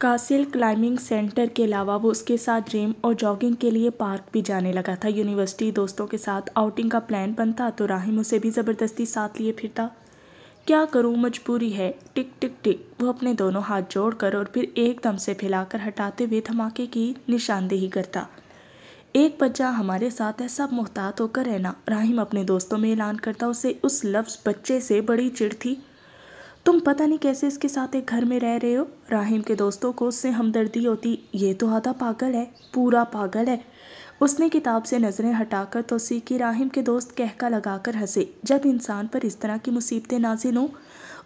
कासिल climbing centre के अलावा वो उसके साथ जिम और जॉगिंग के लिए पार्क भी जाने लगा था यूनिवर्सिटी दोस्तों के साथ आउटिंग का प्लान बनता तो राहिम उसे भी ज़बरदस्ती साथ लिए फिरता क्या करूं मजबूरी है टिक टिक टिक वो अपने दोनों हाथ जोड़कर और फिर एकदम से फैलाकर हटाते हुए धमाके की निशानदेही करता एक बच्चा हमारे साथ है सब मोहतात होकर रहना राहिम अपने दोस्तों में ऐलान करता उसे उस लफ्ज़ बच्चे से बड़ी चिड़ थी तुम पता नहीं कैसे इसके साथ एक घर में रह रहे हो राहिम के दोस्तों को उससे हमदर्दी होती ये तो आधा पागल है पूरा पागल है उसने किताब से नज़रें हटाकर तो सीखी राहिम के दोस्त कहका लगाकर हंसे जब इंसान पर इस तरह की मुसीबतें नाजिल हों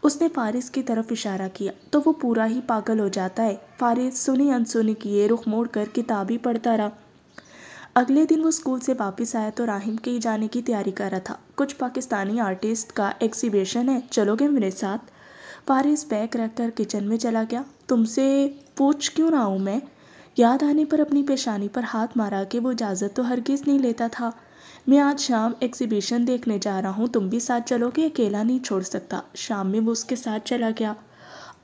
उसने फारिस की तरफ इशारा किया तो वो पूरा ही पागल हो जाता है फारिस सुनी अनसुनी किए रुख मोड़ कर किताब ही पढ़ता रहा अगले दिन वो स्कूल से वापस आया तो राहिम के ही जाने की तैयारी कर रहा था कुछ पाकिस्तानी आर्टिस्ट का एग्जीबिशन है चलोगे मेरे साथ पारिस बैग कर किचन में चला गया तुमसे पूछ क्यों रहा हूँ मैं याद आने पर अपनी पेशानी पर हाथ मारा के वो इजाज़त तो हरगिज़ नहीं लेता था मैं आज शाम एग्जीबिशन देखने जा रहा हूँ तुम भी साथ चलोगे अकेला नहीं छोड़ सकता शाम में वो उसके साथ चला गया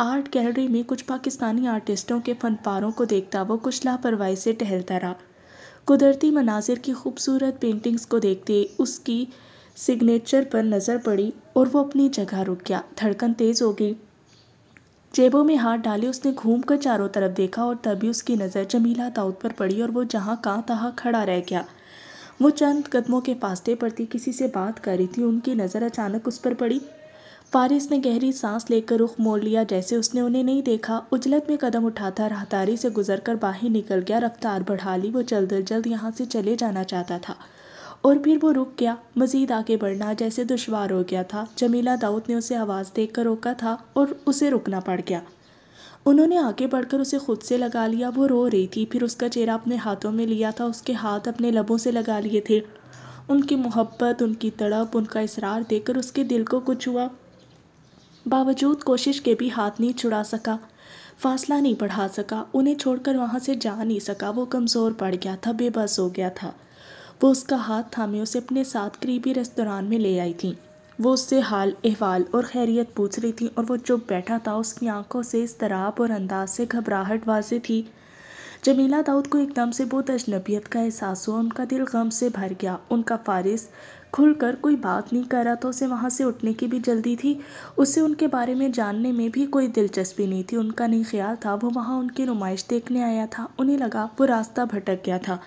आर्ट गैलरी में कुछ पाकिस्तानी आर्टिस्टों के फनपारों को देखता वो कुछ लापरवाही से टहलता रहा कुदरती मनाजिर की खूबसूरत पेंटिंग्स को देखते उसकी सिग्नेचर पर नज़र पड़ी और वो अपनी जगह रुक गया धड़कन तेज़ हो गई जेबों में हाथ डाले उसने घूम कर चारों तरफ देखा और तभी उसकी नज़र जमीला दाऊद पर पड़ी और वो जहाँ कहाँ तहाँ खड़ा रह गया वो चंद कदमों के फासले पर थी किसी से बात कर रही थी उनकी नज़र अचानक उस पर पड़ी फारिस ने गहरी सांस लेकर रुख मोड़ लिया जैसे उसने उन्हें नहीं देखा उजलत में कदम उठाता राहदारी से गुजरकर बाहर निकल गया रफ्तार बढ़ा ली वो जल्द जल्द यहाँ से चले जाना चाहता था और फिर वो रुक गया मज़ीद आगे बढ़ना जैसे दुशवार हो गया था जमीला दाऊद ने उसे आवाज़ देख कर रोका था और उसे रुकना पड़ गया उन्होंने आगे बढ़कर उसे खुद से लगा लिया वो रो रही थी फिर उसका चेहरा अपने हाथों में लिया था उसके हाथ अपने लबों से लगा लिए थे उनकी मोहब्बत उनकी तड़प उनका इसरार कर उसके दिल को कुछ हुआ बावजूद कोशिश के भी हाथ नहीं छुड़ा सका फासला नहीं बढ़ा सका उन्हें छोड़कर वहाँ से जा नहीं सका वो कमज़ोर पड़ गया था बेबस हो गया था वो उसका हाथ थामे उसे अपने साथ करीबी रेस्तरान में ले आई थी वो उससे हाल अहवाल और खैरियत पूछ रही थी और वो चुप बैठा था उसकी आंखों से इस तराब और अंदाज से घबराहट वाजे थी जमीला दाऊद को एकदम से बहुत अजनबियत का एहसास हुआ उनका दिल गम से भर गया उनका फारिस खुलकर कोई बात नहीं कर रहा था उसे वहाँ से उठने की भी जल्दी थी उसे उनके बारे में जानने में भी कोई दिलचस्पी नहीं थी उनका नहीं ख्याल था वो वहाँ उनकी नुमाइश देखने आया था उन्हें लगा वो रास्ता भटक गया था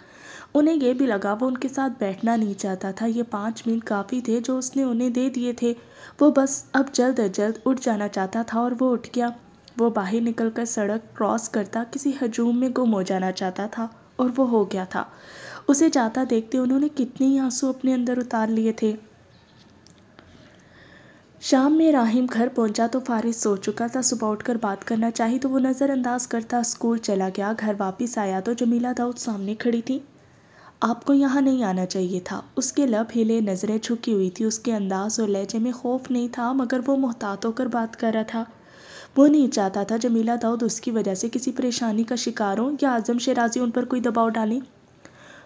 उन्हें यह भी लगा वो उनके साथ बैठना नहीं चाहता था ये पाँच मिनट काफ़ी थे जो उसने उन्हें दे दिए थे वो बस अब जल्द अज जल्द उठ जाना चाहता था और वो उठ गया वो बाहर निकलकर सड़क क्रॉस करता किसी हजूम में गुम हो जाना चाहता था और वो हो गया था उसे जाता देखते उन्होंने कितने ही आंसू अपने अंदर उतार लिए थे शाम में राहिम घर पहुंचा तो फारिस सो चुका था सुबह उठकर बात करना चाहिए तो वो नज़रअंदाज करता स्कूल चला गया घर वापस आया तो जमीला दाऊद सामने खड़ी थी आपको यहाँ नहीं आना चाहिए था उसके लब हिले नज़रें छुकी हुई थी उसके अंदाज और लहजे में खौफ नहीं था मगर वो मोहतात होकर बात कर रहा था वो नहीं चाहता था जमीला दाऊद उसकी वजह से किसी परेशानी का शिकार हो या आज़म शेराजी उन पर कोई दबाव डालें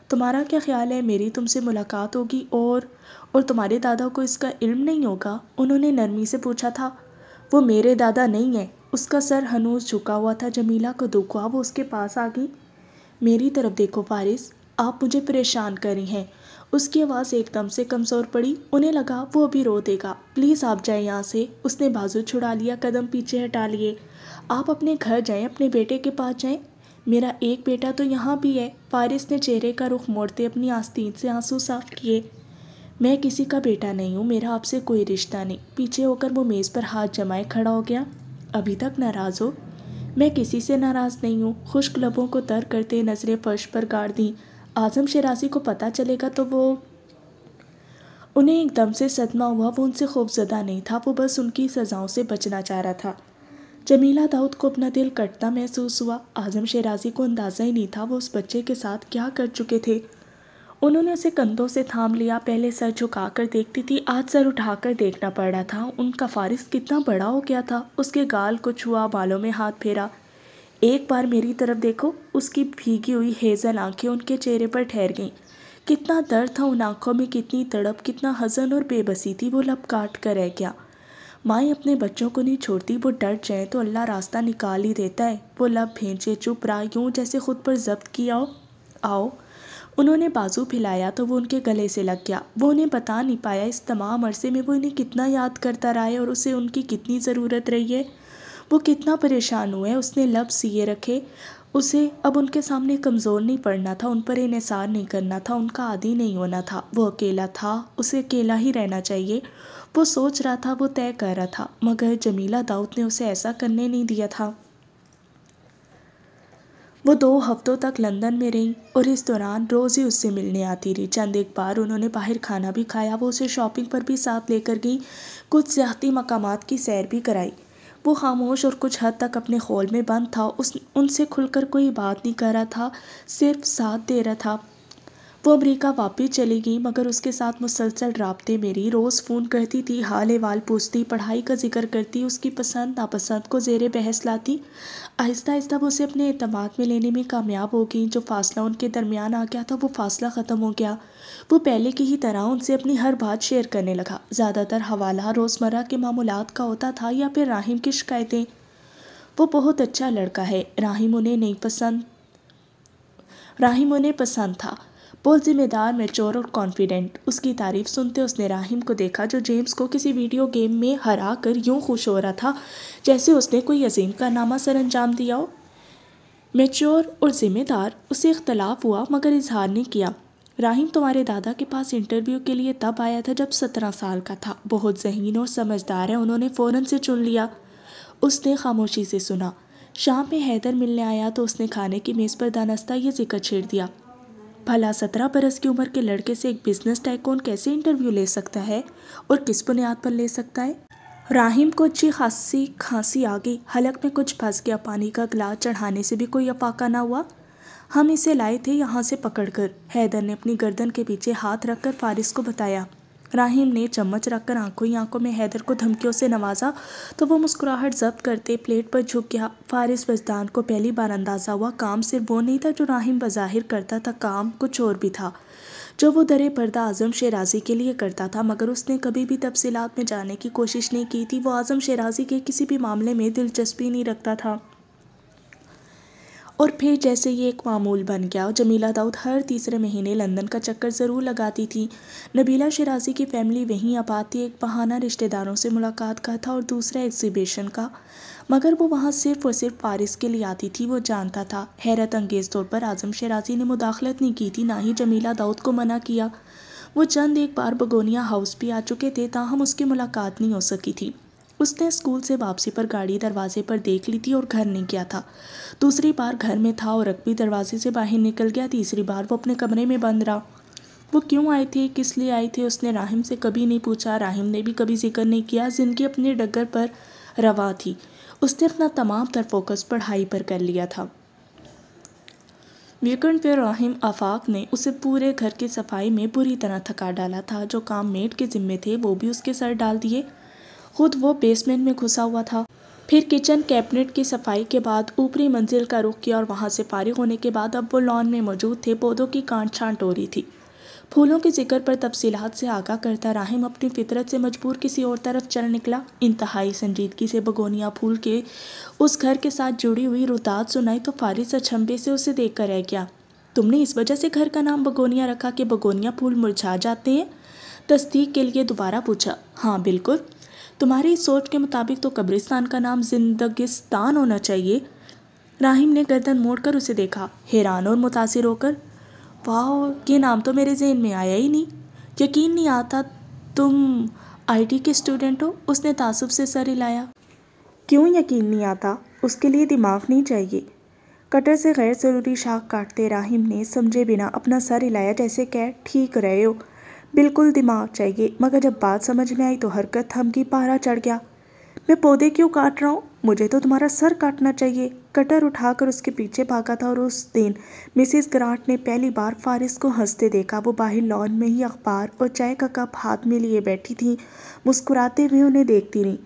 तुम्हारा क्या ख्याल है मेरी तुमसे मुलाकात होगी और और तुम्हारे दादा को इसका इल्म नहीं होगा उन्होंने नरमी से पूछा था वो मेरे दादा नहीं हैं उसका सर हनूस झुका हुआ था जमीला को दुखा वो उसके पास आ गई मेरी तरफ देखो फारिस आप मुझे परेशान करी हैं उसकी आवाज़ एकदम से कमज़ोर पड़ी उन्हें लगा वो अभी रो देगा प्लीज़ आप जाएं यहाँ से उसने बाजू छुड़ा लिया कदम पीछे हटा लिए आप अपने घर जाएं अपने बेटे के पास जाएं मेरा एक बेटा तो यहाँ भी है फारिस ने चेहरे का रुख मोड़ते अपनी आस्तीन से आंसू साफ किए मैं किसी का बेटा नहीं हूँ मेरा आपसे कोई रिश्ता नहीं पीछे होकर वो मेज़ पर हाथ जमाए खड़ा हो गया अभी तक नाराज़ हो मैं किसी से नाराज़ नहीं हूँ खुश्क लबों को तर करते नज़रें फर्श पर गाड़ दी आज़म शेराजी को पता चलेगा तो वो उन्हें एकदम से सदमा हुआ वो उनसे खौफजदा नहीं था वो बस उनकी सज़ाओं से बचना चाह रहा था जमीला दाऊद को अपना दिल कटता महसूस हुआ आज़म शेराजी को अंदाज़ा ही नहीं था वो उस बच्चे के साथ क्या कर चुके थे उन्होंने उसे कंधों से थाम लिया पहले सर झुका कर देखती थी आज सर उठाकर देखना पड़ रहा था उनका फारिस कितना बड़ा हो गया था उसके गाल को छुआ बालों में हाथ फेरा एक बार मेरी तरफ देखो उसकी भीगी हुई हेज़ल आंखें उनके चेहरे पर ठहर गईं कितना दर्द था उन आंखों में कितनी तड़प कितना हजन और बेबसी थी वो लप काट कर रह गया माएँ अपने बच्चों को नहीं छोड़ती वो डर जाए तो अल्लाह रास्ता निकाल ही देता है वो लब भेंचे चुप रहा यूँ जैसे खुद पर जब्त किया हो आओ उन्होंने बाजू फैलाया तो वो उनके गले से लग गया वो उन्हें बता नहीं पाया इस तमाम अरसे में वो इन्हें कितना याद करता रहा है और उसे उनकी कितनी ज़रूरत रही है वो कितना परेशान हुए उसने लफ्स ये रखे उसे अब उनके सामने कमज़ोर नहीं पड़ना था उन पर इसार नहीं करना था उनका आदि नहीं होना था वो अकेला था उसे अकेला ही रहना चाहिए वो सोच रहा था वो तय कर रहा था मगर जमीला दाऊद ने उसे ऐसा करने नहीं दिया था वो दो हफ्तों तक लंदन में रही और इस दौरान रोज़ ही उससे मिलने आती रही चंद एक बार उन्होंने बाहर खाना भी खाया वो उसे शॉपिंग पर भी साथ लेकर गई कुछ सियाती मकाम की सैर भी कराई वो खामोश और कुछ हद तक अपने हॉल में बंद था उस उनसे खुलकर कोई बात नहीं कर रहा था सिर्फ साथ दे रहा था वो अमेरिका वापस चली गई मगर उसके साथ मुसलसल रबते मेरी रोज़ फ़ोन करती थी हाल हवाल पूछती पढ़ाई का जिक्र करती उसकी पसंद नापसंद को जेर बहस लाती आहिस्ता आहिस्ता वो उसे अपने अतमाद में लेने में कामयाब हो गई जो फ़ासला उनके दरमियान आ गया था वो फ़ासला ख़त्म हो गया वो पहले की ही तरह उनसे अपनी हर बात शेयर करने लगा ज़्यादातर हवाला रोज़मर्रा के मामूलत का होता था या फिर राहिम की शिकायतें वो बहुत अच्छा लड़का है राहिम उन्हें नहीं पसंद राहिम उन्हें पसंद था पोल्जी ज़िम्मेदार में चोर और कॉन्फिडेंट उसकी तारीफ सुनते उसने राहिम को देखा जो जेम्स को किसी वीडियो गेम में हरा कर यूं खुश हो रहा था जैसे उसने कोई अजीम का नामा सर अंजाम दिया हो मेच्योर और ज़िम्मेदार उसे इख्तलाफ हुआ मगर इजहार नहीं किया राहिम तुम्हारे दादा के पास इंटरव्यू के लिए तब आया था जब सत्रह साल का था बहुत जहीन और समझदार है उन्होंने फ़ौरन से चुन लिया उसने खामोशी से सुना शाम में हैदर मिलने आया तो उसने खाने की मेज़ पर दानस्ता यह जिक्र छेड़ दिया भला सत्रह बरस की उम्र के लड़के से एक बिजनेस टाइकोन कैसे इंटरव्यू ले सकता है और किस बुनियाद पर ले सकता है राहिम को अच्छी खासी खांसी आ गई हलक में कुछ फंस गया पानी का गिलास चढ़ाने से भी कोई अपाका ना हुआ हम इसे लाए थे यहाँ से पकड़कर हैदर ने अपनी गर्दन के पीछे हाथ रखकर फारिस को बताया राहिम ने चम्मच रखकर आंखों ही आंखों में हैदर को धमकियों से नवाजा तो वो मुस्कुराहट जब्त करते प्लेट पर झुक गया फारिस वजदान को पहली बार अंदाज़ा हुआ काम सिर्फ वो नहीं था जो राहिम बज़ाहिर करता था काम कुछ और भी था जो वो दर पर्दा आज़म शेराजी के लिए करता था मगर उसने कभी भी तफसीलात में जाने की कोशिश नहीं की थी वो आज़म शेराजी के किसी भी मामले में दिलचस्पी नहीं रखता था और फिर जैसे ये एक मामूल बन गया जमीला दाऊद हर तीसरे महीने लंदन का चक्कर ज़रूर लगाती थी नबीला शराजी की फैमिली वहीं आ पाती एक बहाना रिश्तेदारों से मुलाकात का था और दूसरा एग्जीबिशन का मगर वो वहाँ सिर्फ और सिर्फ पारिस के लिए आती थी वो जानता था हैरत अंगेज़ तौर पर आज़म शराजी ने मुदाखलत नहीं की थी ना ही जमीला दाऊद को मना किया वो चंद एक बार बगोनिया हाउस भी आ चुके थे ताहम उसकी मुलाकात नहीं हो सकी थी उसने स्कूल से वापसी पर गाड़ी दरवाजे पर देख ली थी और घर नहीं गया था दूसरी बार घर में था और रकबी दरवाजे से बाहर निकल गया तीसरी बार वो अपने कमरे में बंद रहा वो क्यों आए थे किस लिए आए थे उसने राहिम से कभी नहीं पूछा राहिम ने भी कभी जिक्र नहीं किया जिंदगी अपने डगर पर रवा थी उसने अपना तमाम तर फोकस पढ़ाई पर कर लिया था वीकेंड पर राहिम आफाक ने उसे पूरे घर की सफाई में बुरी तरह थका डाला था जो काम मेट के जिम्मे थे वो भी उसके सर डाल दिए खुद वो बेसमेंट में घुसा हुआ था फिर किचन कैबिनेट की सफाई के बाद ऊपरी मंजिल का रुख किया और वहाँ से फारिग होने के बाद अब वो लॉन में मौजूद थे पौधों की कांट छांट हो रही थी फूलों के जिक्र पर तफसीलात से आगा करता राहिम अपनी फितरत से मजबूर किसी और तरफ चल निकला इंतहाई संजीदगी से बगोनिया फूल के उस घर के साथ जुड़ी हुई रुदात सुनाई तो फारिस अचंबे से उसे देख कर रह गया तुमने इस वजह से घर का नाम बगोनिया रखा कि बगोनिया फूल मुरझा जाते हैं तस्दीक के लिए दोबारा पूछा हाँ बिल्कुल तुम्हारी सोच के मुताबिक तो कब्रिस्तान का नाम जिंदगिस्तान होना चाहिए राहिम ने गर्दन मोड़कर उसे देखा हैरान और मुतासर होकर वाह ये नाम तो मेरे जहन में आया ही नहीं यकीन नहीं आता तुम आईटी के स्टूडेंट हो उसने तासुब से सर हिलाया क्यों यकीन नहीं आता उसके लिए दिमाग नहीं चाहिए कटर से गैर ज़रूरी शाख काटते राहिम ने समझे बिना अपना सर हिलाया जैसे कह ठीक रहे हो बिल्कुल दिमाग चाहिए मगर जब बात समझ में आई तो हरकत थम की पारा चढ़ गया मैं पौधे क्यों काट रहा हूँ मुझे तो तुम्हारा सर काटना चाहिए कटर उठाकर उसके पीछे भागा था और उस दिन मिसिस ग्रांट ने पहली बार फारिस को हंसते देखा वो बाहर लॉन में ही अखबार और चाय का कप हाथ में लिए बैठी थी मुस्कुराते हुए उन्हें देखती रही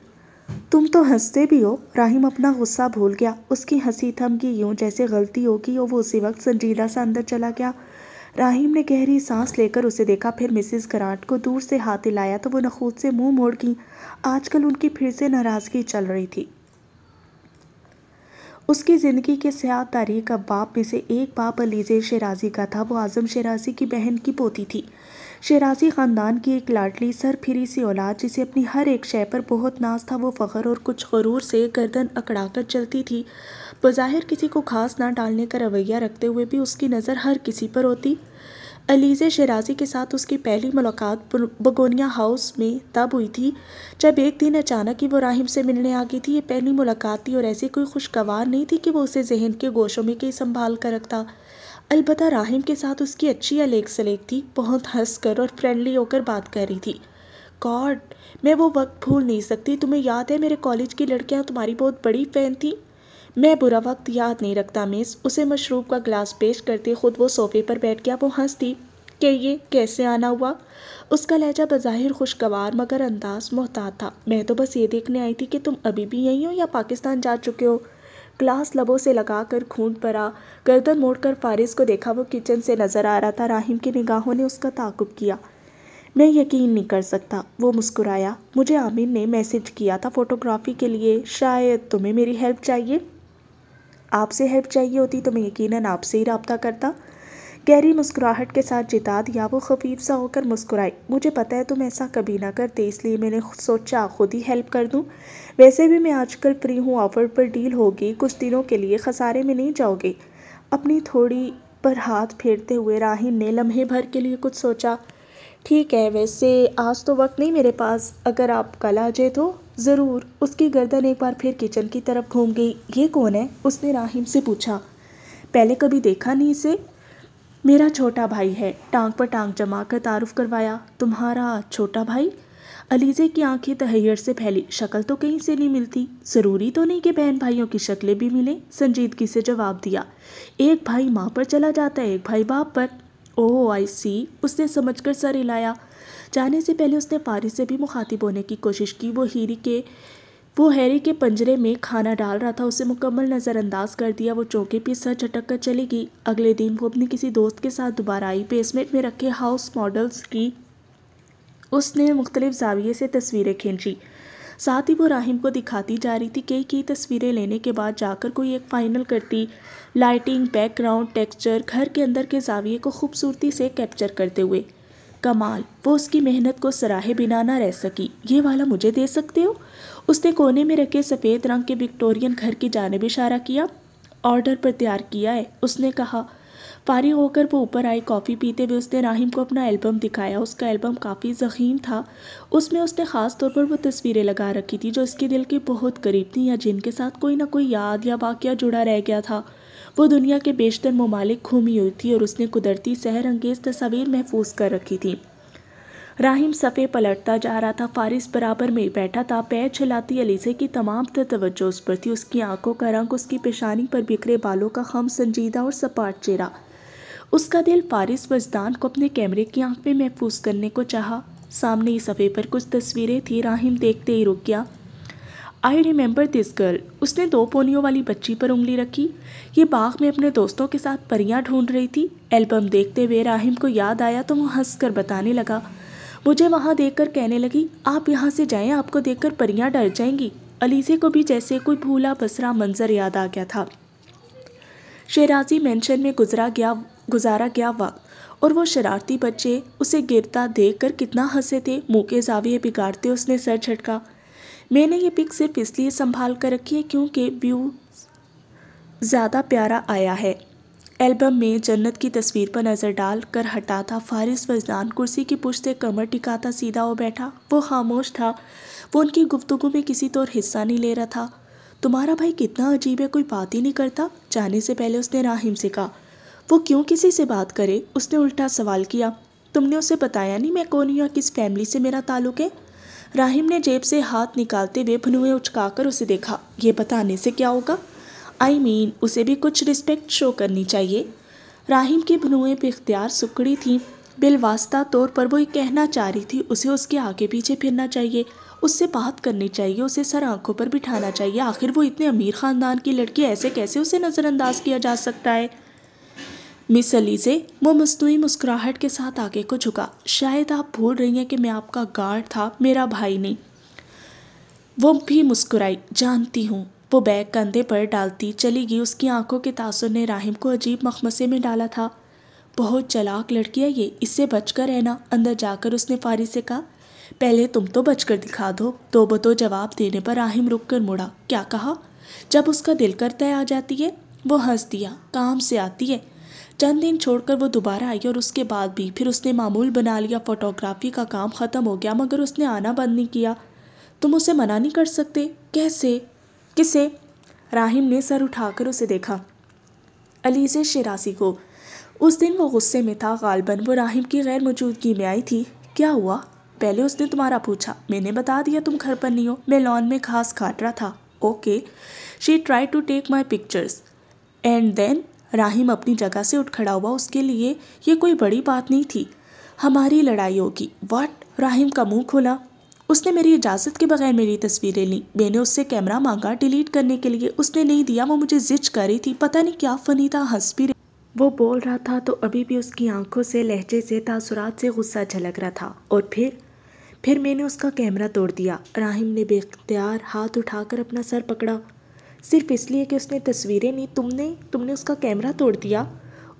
तुम तो हंसते भी हो राहिम अपना गुस्सा भूल गया उसकी हंसी थम गई यूँ जैसे गलती होगी और वो उसी वक्त संजीदा सा अंदर चला गया राहिम ने गहरी सांस लेकर उसे देखा फिर मिसिस ग्रांट को दूर से हाथ हिलाया तो वो नखूद से मुंह मोड़ गई आजकल उनकी फिर से नाराज़गी चल रही थी उसकी ज़िंदगी के सयाह तारीख अब बाप में से एक बाप अलीज़े शेराजी का था वो आज़म शेराजी की बहन की पोती थी शेराजी ख़ानदान की एक लाडली सर फिरी सी औलाद जिसे अपनी हर एक शय पर बहुत नाज था वो फ़खर और कुछ गरूर से गर्दन अकड़ाकर चलती थी बाहिर किसी को खास ना डालने का रवैया रखते हुए भी उसकी नज़र हर किसी पर होती अलीज़े शराजी के साथ उसकी पहली मुलाकात बगोनिया हाउस में तब हुई थी जब एक दिन अचानक ही वो राहिम से मिलने आ गई थी ये पहली मुलाकात थी और ऐसी कोई खुशगवार नहीं थी कि वो उसे जहन के गोशों में कहीं संभाल कर रखता अलबत् राहिम के साथ उसकी अच्छी अलेग सलेक थी बहुत हंस कर और फ्रेंडली होकर बात कर रही थी गॉड मैं वो वक्त भूल नहीं सकती तुम्हें याद है मेरे कॉलेज की लड़कियाँ तुम्हारी बहुत बड़ी फ़ैन थी मैं बुरा वक्त याद नहीं रखता मिस उसे मशरूब का ग्लास पेश करते खुद वो सोफे पर बैठ गया वो हंसती कि ये कैसे आना हुआ उसका लहजा बज़ाहिर खुशगवार मगर अंदाज मोहतात था मैं तो बस ये देखने आई थी कि तुम अभी भी यहीं हो या पाकिस्तान जा चुके हो ग्लास लबों से लगा कर खूंट भरा गर्दन मोड़ कर फारिस को देखा वो किचन से नज़र आ रहा था राहिम की निगाहों ने उसका ताकुब किया मैं यकीन नहीं कर सकता वो मुस्कुराया मुझे आमिर ने मैसेज किया था फ़ोटोग्राफ़ी के लिए शायद तुम्हें मेरी हेल्प चाहिए आपसे हेल्प चाहिए होती तो मैं यकीनन आपसे ही रबता करता गहरी मुस्कुराहट के साथ जिताद या वो खफीफ सा होकर मुस्कुराई मुझे पता है तुम ऐसा कभी ना करते इसलिए मैंने सोचा खुद ही हेल्प कर दूं वैसे भी मैं आजकल फ्री हूँ ऑफर पर डील होगी कुछ दिनों के लिए खसारे में नहीं जाओगे अपनी थोड़ी पर हाथ फेरते हुए राहिम ने लम्हे भर के लिए कुछ सोचा ठीक है वैसे आज तो वक्त नहीं मेरे पास अगर आप कल आ जाए तो ज़रूर उसकी गर्दन एक बार फिर किचन की तरफ घूम गई ये कौन है उसने राहिम से पूछा पहले कभी देखा नहीं इसे मेरा छोटा भाई है टांग पर टांग जमा कर तारुफ करवाया तुम्हारा छोटा भाई अलीजे की आंखें तहैर से फैली शक्ल तो कहीं से नहीं मिलती ज़रूरी तो नहीं कि बहन भाइयों की शक्लें भी मिलें संजीदगी से जवाब दिया एक भाई माँ पर चला जाता है एक भाई बाप पर ओह आई सी उसने समझ कर सर हिलाया जाने से पहले उसने फारिस से भी मुखातिब होने की कोशिश की वो हीरी के वो हैरी के पंजरे में खाना डाल रहा था उसे मुकम्मल नज़रअंदाज कर दिया वो चौके पर सर झटक कर चली गई अगले दिन वो अपने किसी दोस्त के साथ दोबारा आई बेसमेंट में रखे हाउस मॉडल्स की उसने मुख्तलिफ जाविये से तस्वीरें खींची साथ ही वो राहिम को दिखाती जा रही थी कई कई तस्वीरें लेने के बाद जाकर कोई एक फ़ाइनल करती लाइटिंग बैकग्राउंड टेक्सचर घर के अंदर के जाविये को खूबसूरती से कैप्चर करते हुए कमाल वो उसकी मेहनत को सराहे बिना ना रह सकी ये वाला मुझे दे सकते हो उसने कोने में रखे सफ़ेद रंग के विक्टोरियन घर की जानब इशारा किया ऑर्डर पर तैयार किया है उसने कहा फारिग होकर वो ऊपर आई कॉफ़ी पीते हुए उसने राहिम को अपना एल्बम दिखाया उसका एल्बम काफ़ी जखीम था उसमें उसने ख़ास तौर पर वो तस्वीरें लगा रखी थी जो इसके दिल के बहुत करीब थी या जिनके साथ कोई ना कोई याद या वाक़ जुड़ा रह गया था वो दुनिया के बेशतर ममालिक घूमी हुई थी और उसने कुदरती सहर अंगेज तस्वीर महफूज कर रखी थी राहिम सफ़े पलटता जा रहा था फारिस बराबर में बैठा था पैर छिलाती अलीसे की तमाम तवज्जो उस पर थी उसकी आंखों का रंग उसकी पेशानी पर बिखरे बालों का खम संजीदा और सपाट चेहरा उसका दिल फारिस वजदान को अपने कैमरे की आंख में महफूज करने को चाहा सामने ही सफ़े पर कुछ तस्वीरें थी राहिम देखते ही रुक गया आई रिमेंबर दिस गर्ल उसने दो पोनियो वाली बच्ची पर उंगली रखी ये बाग में अपने दोस्तों के साथ परियां ढूंढ रही थी एल्बम देखते हुए राहिम को याद आया तो वो हंस कर बताने लगा मुझे वहाँ देखकर कहने लगी आप यहाँ से जाएं आपको देखकर परियां डर जाएंगी अलीसे को भी जैसे कोई भूला बसरा मंजर याद आ गया था शेराजी मैंशन में गुजरा गया गुजारा गया वक्त और वो शरारती बच्चे उसे गिरता कर कितना हंसे थे मुँह के जाविये बिगाड़ते उसने सर झटका मैंने ये पिक सिर्फ इसलिए संभाल कर रखी है क्योंकि व्यू ज़्यादा प्यारा आया है एल्बम में जन्नत की तस्वीर पर नज़र डाल कर हटा था फारिस वजदान कुर्सी की पुश्ते कमर टिकाता सीधा हो बैठा वो खामोश था वो उनकी गुफ्तगु में किसी तौर तो हिस्सा नहीं ले रहा था तुम्हारा भाई कितना अजीब है कोई बात ही नहीं करता जाने से पहले उसने राहिम से कहा वो क्यों किसी से बात करे उसने उल्टा सवाल किया तुमने उसे बताया नहीं मैं कौन हूँ किस फैमिली से मेरा ताल्लुक है राहिम ने जेब से हाथ निकालते हुए भनुए उचकाकर उसे देखा ये बताने से क्या होगा आई I मीन mean, उसे भी कुछ रिस्पेक्ट शो करनी चाहिए राहिम की भनुएं बेख्तियार सुकड़ी थी बिलवास्ता तौर पर वो ये कहना चाह रही थी उसे उसके आगे पीछे फिरना चाहिए उससे बात करनी चाहिए उसे सर आंखों पर बिठाना चाहिए आखिर वो इतने अमीर ख़ानदान की लड़की ऐसे कैसे उसे नज़रअंदाज किया जा सकता है मिस अली से वो मस्तुई मुस्कुराहट के साथ आगे को झुका शायद आप भूल रही हैं कि मैं आपका गार्ड था मेरा भाई नहीं वो भी मुस्कुराई जानती हूँ वो बैग कंधे पर डालती चली गई उसकी आंखों के तासुर ने राहिम को अजीब मखमसे में डाला था बहुत चलाक लड़की है ये इससे बचकर रहना अंदर जाकर उसने फारी से कहा पहले तुम तो बचकर दिखा दो तो बतो जवाब देने पर राहिम रुक कर मुड़ा क्या कहा जब उसका दिल करता है आ जाती है वो हंस दिया काम से आती है चंद दिन छोड़कर वो दोबारा आई और उसके बाद भी फिर उसने मामूल बना लिया फ़ोटोग्राफी का काम ख़त्म हो गया मगर उसने आना बंद नहीं किया तुम उसे मना नहीं कर सकते कैसे किसे राहिम ने सर उठाकर उसे देखा अलीज़े शरासी को उस दिन वो गुस्से में था गालबन वो राहिम की गैर मौजूदगी में आई थी क्या हुआ पहले उसने तुम्हारा पूछा मैंने बता दिया तुम घर पर नहीं हो मैं लॉन में घास काट रहा था okay she try to take my pictures and then Rahim अपनी जगह से उठ खड़ा हुआ उसके लिए ये कोई बड़ी बात नहीं थी हमारी लड़ाई होगी वाट राहिम का मुंह खोला उसने मेरी इजाज़त के बगैर मेरी तस्वीरें ली मैंने उससे कैमरा मांगा डिलीट करने के लिए उसने नहीं दिया वो मुझे जिच कर रही थी पता नहीं क्या फ़नी था हंस भी वो बोल रहा था तो अभी भी उसकी आंखों से लहजे से तासुरात से गुस्सा झलक रहा था और फिर फिर मैंने उसका कैमरा तोड़ दिया राहिम ने बेख्तियार हाथ उठाकर अपना सर पकड़ा सिर्फ इसलिए कि उसने तस्वीरें ली तुमने तुमने उसका कैमरा तोड़ दिया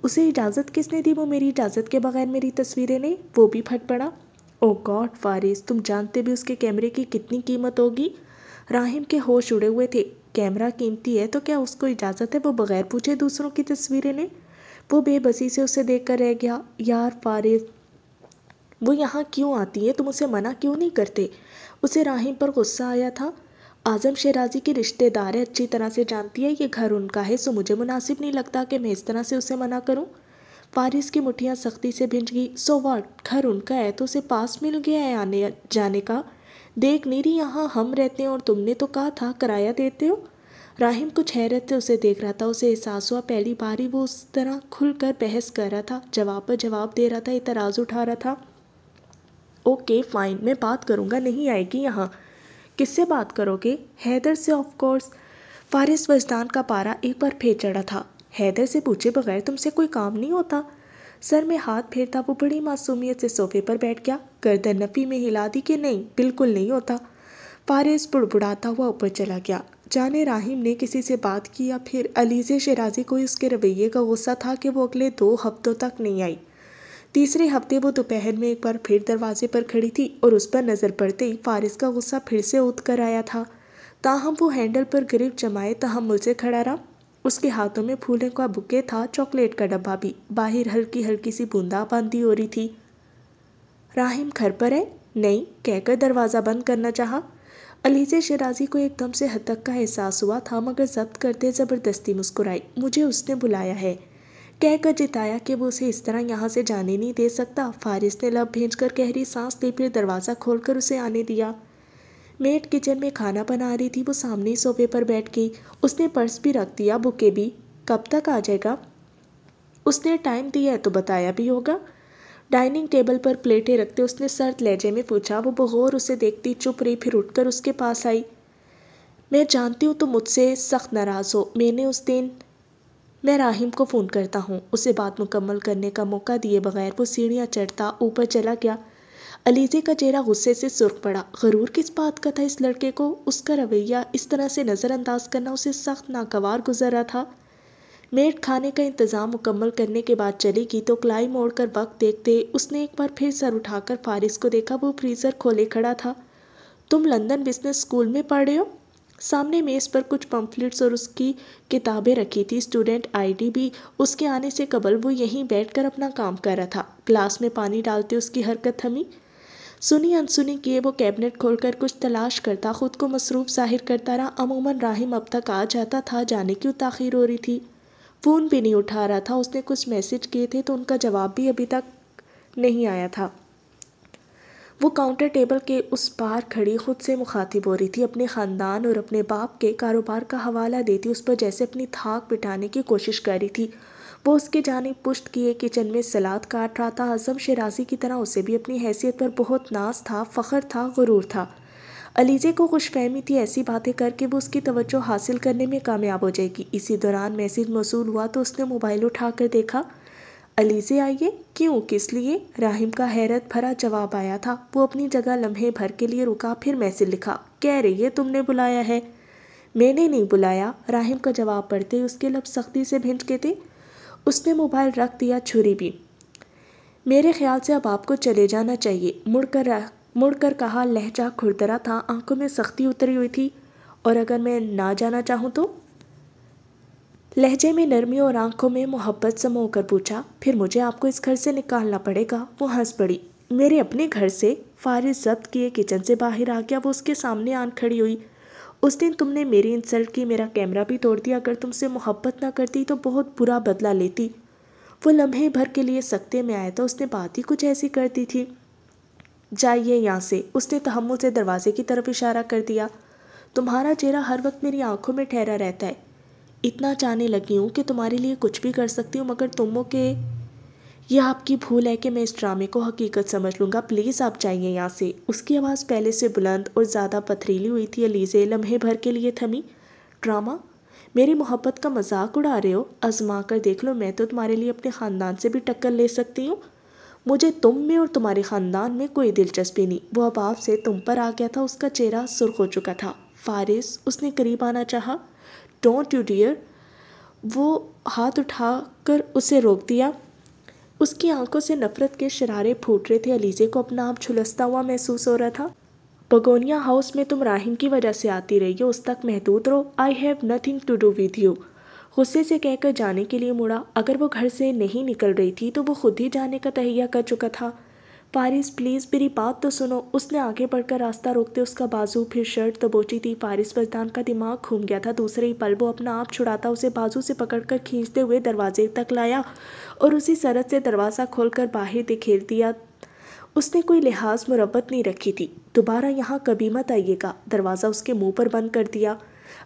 उसे इजाज़त किसने दी वो मेरी इजाज़त के बगैर मेरी तस्वीरें नहीं वो भी फट पड़ा ओ oh गॉड फारिस तुम जानते भी उसके कैमरे की कितनी कीमत होगी राहिम के होश उड़े हुए थे कैमरा कीमती है तो क्या उसको इजाज़त है वो बगैर पूछे दूसरों की तस्वीरें ने वो बेबसी से उसे देख कर रह गया यार फारिस वो यहाँ क्यों आती है तुम उसे मना क्यों नहीं करते उसे राहिम पर गुस्सा आया था आज़म शेराज़ी के रिश्तेदार है अच्छी तरह से जानती है ये घर उनका है सो मुझे मुनासिब नहीं लगता कि मैं इस तरह से उसे मना करूं फारिस की मुठियाँ सख्ती से भिंज गई सो वाट घर उनका है तो उसे पास मिल गया है आने जाने का देख नीरी यहाँ हम रहते हैं और तुमने तो कहा था किराया देते हो राहिम कुछ हैरत से उसे देख रहा था उसे एहसास हुआ पहली बार ही वो उस तरह कर बहस कर रहा था जवाब पर जवाब दे रहा था इतराज़ उठा रहा था ओके फाइन मैं बात करूँगा नहीं आएगी यहाँ किससे बात करोगे हैदर से ऑफ कोर्स फारिस वजदान का पारा एक बार फिर चढ़ा था हैदर से पूछे बगैर तुमसे कोई काम नहीं होता सर में हाथ फेरता वो बड़ी मासूमियत से सोफे पर बैठ गया गर्दन नफी में हिला दी कि नहीं बिल्कुल नहीं होता फारिस बुड़बुड़ाता हुआ ऊपर चला गया जाने राहिम ने किसी से बात की या फिर अलीज़े शराजी को इसके रवैये का गुस्सा था कि वो अगले दो हफ्तों तक नहीं आई तीसरे हफ्ते वो दोपहर में एक बार फिर दरवाजे पर खड़ी थी और उस पर नज़र पड़ते ही फारिस का गुस्सा फिर से उत कर आया था ताहम वो हैंडल पर गरीब जमाए ताहम मुझे खड़ा रहा उसके हाथों में फूलों का बुके था चॉकलेट का डब्बा भी बाहर हल्की हल्की सी बूंदा बांदी हो रही थी राहिम घर पर है नहीं कहकर दरवाज़ा बंद करना चाहा अलीजे शराजी को एकदम से हतक का एहसास हुआ था मगर जब्त करते ज़बरदस्ती मुस्कुराई मुझे उसने बुलाया है कहकर जिताया कि वो उसे इस तरह यहाँ से जाने नहीं दे सकता फारिस ने लब भेज कर गहरी सांस ली फिर दरवाज़ा खोलकर उसे आने दिया मेट किचन में खाना बना रही थी वो सामने ही सोफे पर बैठ गई उसने पर्स भी रख दिया बुके भी कब तक आ जाएगा उसने टाइम दिया है तो बताया भी होगा डाइनिंग टेबल पर प्लेटें रखते उसने सर्द लहजे में पूछा वो बगौर उसे देखती चुप रही फिर उठकर उसके पास आई मैं जानती हूँ तुम तो मुझसे सख्त नाराज़ हो मैंने उस दिन मैं राहिम को फ़ोन करता हूँ उसे बात मुकम्मल करने का मौका दिए बगैर वो सीढ़ियाँ चढ़ता ऊपर चला गया अलीजे का चेहरा गुस्से से सुरख पड़ा गरूर किस बात का था इस लड़के को उसका रवैया इस तरह से नज़रअंदाज करना उसे सख्त नागवार गुजर रहा था मेट खाने का इंतज़ाम मुकम्मल करने के बाद चली गई तो क्लाई मोड़ कर वक्त देखते उसने एक बार फिर सर उठाकर फारिस को देखा वो फ्रीज़र खोले खड़ा था तुम लंदन बिजनेस स्कूल में पढ़ रहे हो सामने मेज पर कुछ पंफलेट्स और उसकी किताबें रखी थी स्टूडेंट आईडी भी उसके आने से कबल वो यहीं बैठकर अपना काम कर रहा था ग्लास में पानी डालते उसकी हरकत थमी सुनी अनसुनी किए वो कैबिनेट खोलकर कुछ तलाश करता खुद को मसरूफ जाहिर करता रहा अमूमन राहिम अब तक आ जाता था जाने क्यों ताखिर हो रही थी फ़ोन भी नहीं उठा रहा था उसने कुछ मैसेज किए थे तो उनका जवाब भी अभी तक नहीं आया था वो काउंटर टेबल के उस पार खड़ी खुद से मुखातिब हो रही थी अपने ख़ानदान और अपने बाप के कारोबार का हवाला देती उस पर जैसे अपनी थाक बिठाने की कोशिश कर रही थी वो उसके जाने पुष्ट किए किचन में सलाद काट रहा था अज़म शराजी की तरह उसे भी अपनी हैसियत पर बहुत नाज था फ़ख्र था गुरूर था अलीजे को खुश फहमी थी ऐसी बातें करके वो उसकी तवज्जो हासिल करने में कामयाब हो जाएगी इसी दौरान मैसेज मौसू हुआ तो उसने मोबाइल उठा देखा अली से आइए क्यों किस लिए राहिम का हैरत भरा जवाब आया था वो अपनी जगह लम्हे भर के लिए रुका फिर मैसेज लिखा कह रही है तुमने बुलाया है मैंने नहीं बुलाया राहिम का जवाब पढ़ते उसके लब सख्ती से के थे उसने मोबाइल रख दिया छुरी भी मेरे ख्याल से अब आपको चले जाना चाहिए मुड़कर मुड़कर कहा लहजा खुरदरा था आंखों में सख्ती उतरी हुई थी और अगर मैं ना जाना चाहूँ तो लहजे में नरमी और आंखों में मोहब्बत समो पूछा फिर मुझे आपको इस घर से निकालना पड़ेगा वो हंस पड़ी मेरे अपने घर से फारिज जब्त किए किचन से बाहर आ गया वो उसके सामने आन खड़ी हुई उस दिन तुमने मेरी इंसल्ट की मेरा कैमरा भी तोड़ दिया अगर तुमसे मोहब्बत ना करती तो बहुत बुरा बदला लेती वो लम्हे भर के लिए सख्ते में आया था उसने बात ही कुछ ऐसी कर दी थी जाइए यहाँ से उसने तहमुल से दरवाजे की तरफ इशारा कर दिया तुम्हारा चेहरा हर वक्त मेरी आंखों में ठहरा रहता है इतना चाहने लगी हूँ कि तुम्हारे लिए कुछ भी कर सकती हूँ मगर तुमों के यह आपकी भूल है कि मैं इस ड्रामे को हकीकत समझ लूँगा प्लीज़ आप जाइए यहाँ से उसकी आवाज़ पहले से बुलंद और ज़्यादा पथरीली हुई थी अलीज़े लम्हे भर के लिए थमी ड्रामा मेरी मोहब्बत का मजाक उड़ा रहे हो आजमा कर देख लो मैं तो तुम्हारे लिए अपने ख़ानदान से भी टक्कर ले सकती हूँ मुझे तुम में और तुम्हारे ख़ानदान में कोई दिलचस्पी नहीं वो अब से तुम पर आ गया था उसका चेहरा सुर्ख हो चुका था फारिस उसने करीब आना चाहा डोंट यू डियर वो हाथ उठा कर उसे रोक दिया उसकी आंखों से नफरत के शरारे फूट रहे थे अलीजे को अपना आप झुलसता हुआ महसूस हो रहा था बगोनिया हाउस में तुम राहिम की वजह से आती रही हो उस तक महदूद रहो I have nothing to do with you गुस्से से कहकर जाने के लिए मुड़ा अगर वो घर से नहीं निकल रही थी तो वो खुद ही जाने का तहिया कर चुका था फ़ारिस प्लीज़ मेरी बात तो सुनो उसने आगे बढ़कर रास्ता रोकते उसका बाजू फिर शर्ट दबोची थी फ़ारिस मजदान का दिमाग घूम गया था दूसरे ही पल वो अपना आप छुड़ाता उसे बाजू से पकड़कर खींचते हुए दरवाजे तक लाया और उसी सरद से दरवाज़ा खोलकर बाहर दिखेर दिया उसने कोई लिहाज मुरबत नहीं रखी थी दोबारा यहाँ कभी मत आइएगा दरवाज़ा उसके मुँह पर बंद कर दिया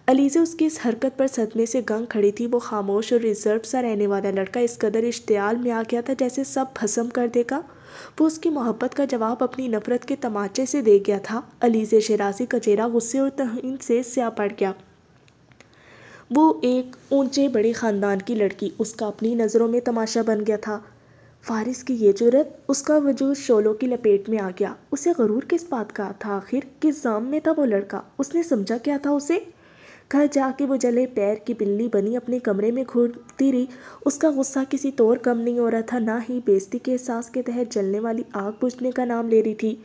अलीज़े उसकी इस हरकत पर सदमे से गंग खड़ी थी वो खामोश और रिजर्व सा रहने वाला लड़का इस कदर इश्तियाल में आ गया था जैसे सब भसम कर देगा वो उसकी मोहब्बत का जवाब अपनी नफरत के तमाचे से दे गया था अली से शरासी का चेहरा गुस्से और तहन से स्या पड़ गया वो एक ऊंचे बड़े ख़ानदान की लड़की उसका अपनी नज़रों में तमाशा बन गया था फारिस की ये जरूरत उसका वजूद शोलों की लपेट में आ गया उसे गरूर किस बात का था आखिर किस जाम में था वो लड़का उसने समझा क्या था उसे घर जाके वो जले पैर की बिल्ली बनी अपने कमरे में घूमती रही उसका गुस्सा किसी तौर तो कम नहीं हो रहा था ना ही बेजती के एहसास के तहत जलने वाली आग बुझने का नाम ले रही थी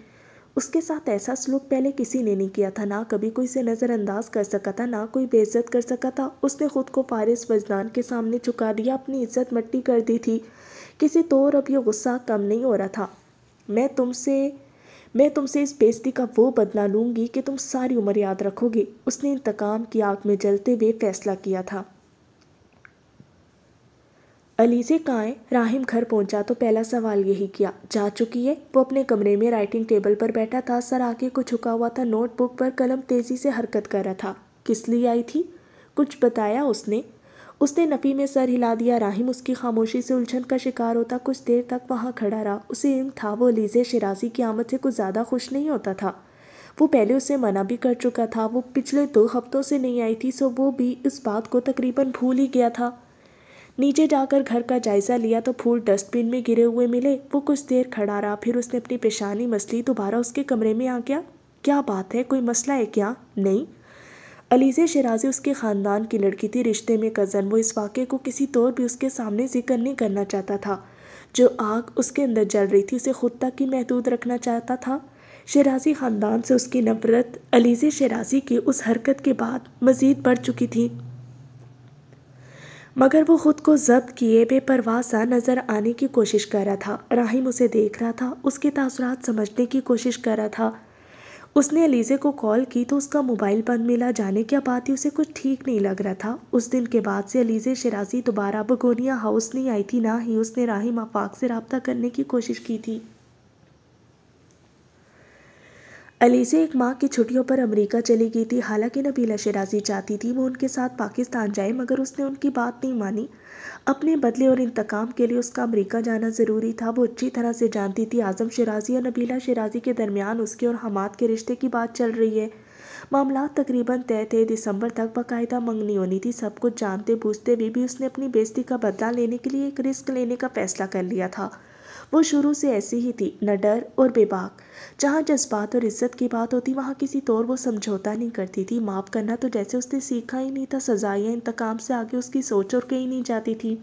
उसके साथ ऐसा सलूक पहले किसी ने नहीं किया था ना कभी कोई इसे नज़रअंदाज कर सका था ना कोई बेइज्जत कर सका था उसने खुद को फारिस वजदान के सामने चुका दिया अपनी इज्जत मट्टी कर दी थी किसी तौर तो अब यह गुस्सा कम नहीं हो रहा था मैं तुमसे मैं तुमसे इस बेजती का वो बदला लूँगी कि तुम सारी उम्र याद रखोगे उसने इंतकाम की आग में जलते हुए फैसला किया था अलीजे काएँ राहिम घर पहुंचा तो पहला सवाल यही किया जा चुकी है वो अपने कमरे में राइटिंग टेबल पर बैठा था सर आके को झुका हुआ था नोटबुक पर कलम तेज़ी से हरकत कर रहा था किस लिए आई थी कुछ बताया उसने उसने नफ़ी में सर हिला दिया राहिम उसकी खामोशी से उलझन का शिकार होता कुछ देर तक वहाँ खड़ा रहा उसे इन था वो लीजे शराजी की आमद से कुछ ज़्यादा खुश नहीं होता था वो पहले उसे मना भी कर चुका था वो पिछले दो हफ्तों से नहीं आई थी सो वो भी इस बात को तकरीबन भूल ही गया था नीचे जाकर घर का जायज़ा लिया तो फूल डस्टबिन में गिरे हुए मिले वो कुछ देर खड़ा रहा फिर उसने अपनी पेशानी मसली दोबारा उसके कमरे में आ गया क्या बात है कोई मसला है क्या नहीं अलीज़े शराज़ी उसके ख़ानदान की लड़की थी रिश्ते में कज़न वो इस वाक़े को किसी तौर भी उसके सामने जिक्र नहीं करना चाहता था जो आग उसके अंदर जल रही थी उसे ख़ुद तक ही महदूद रखना चाहता था शराजी ख़ानदान से उसकी नफ़रत अलीज़े शराजी की उस हरकत के बाद मज़ीद बढ़ चुकी थी मगर वो ख़ुद को जब्त किए बेपरवाह सा नज़र आने की कोशिश कर रहा था राहिम उसे देख रहा था उसके तसरत समझने की कोशिश कर रहा था उसने अलीज़े को कॉल की तो उसका मोबाइल बंद मिला जाने क्या बात ही उसे कुछ ठीक नहीं लग रहा था उस दिन के बाद से अलीज़े शराजी दोबारा बगोनिया हाउस नहीं आई थी ना ही उसने राहिम आफाक से रबता करने की कोशिश की थी अलीज़े एक माह की छुट्टियों पर अमेरिका चली गई थी हालांकि नबीला शराजी चाहती थी वो उनके साथ पाकिस्तान जाए मगर उसने उनकी बात नहीं मानी अपने बदले और इंतकाम के लिए उसका अमरीका जाना ज़रूरी था वो अच्छी तरह से जानती थी आज़म शराजी और नबीला शराजी के दरमियान उसके और हमाद के रिश्ते की बात चल रही है मामला तकरीबन तय थे दिसंबर तक बाकायदा मंगनी होनी थी सब कुछ जानते बूझते हुए भी, भी उसने अपनी बेजती का बदला लेने के लिए एक रिस्क लेने का फैसला कर लिया था वो शुरू से ऐसी ही थी न डर और बेबाक जहाँ जज्बात और इज्जत की बात होती वहाँ किसी तौर वो समझौता नहीं करती थी माफ़ करना तो जैसे उसने सीखा ही नहीं था सजा या इंतकाम से आगे उसकी सोच और कहीं नहीं जाती थी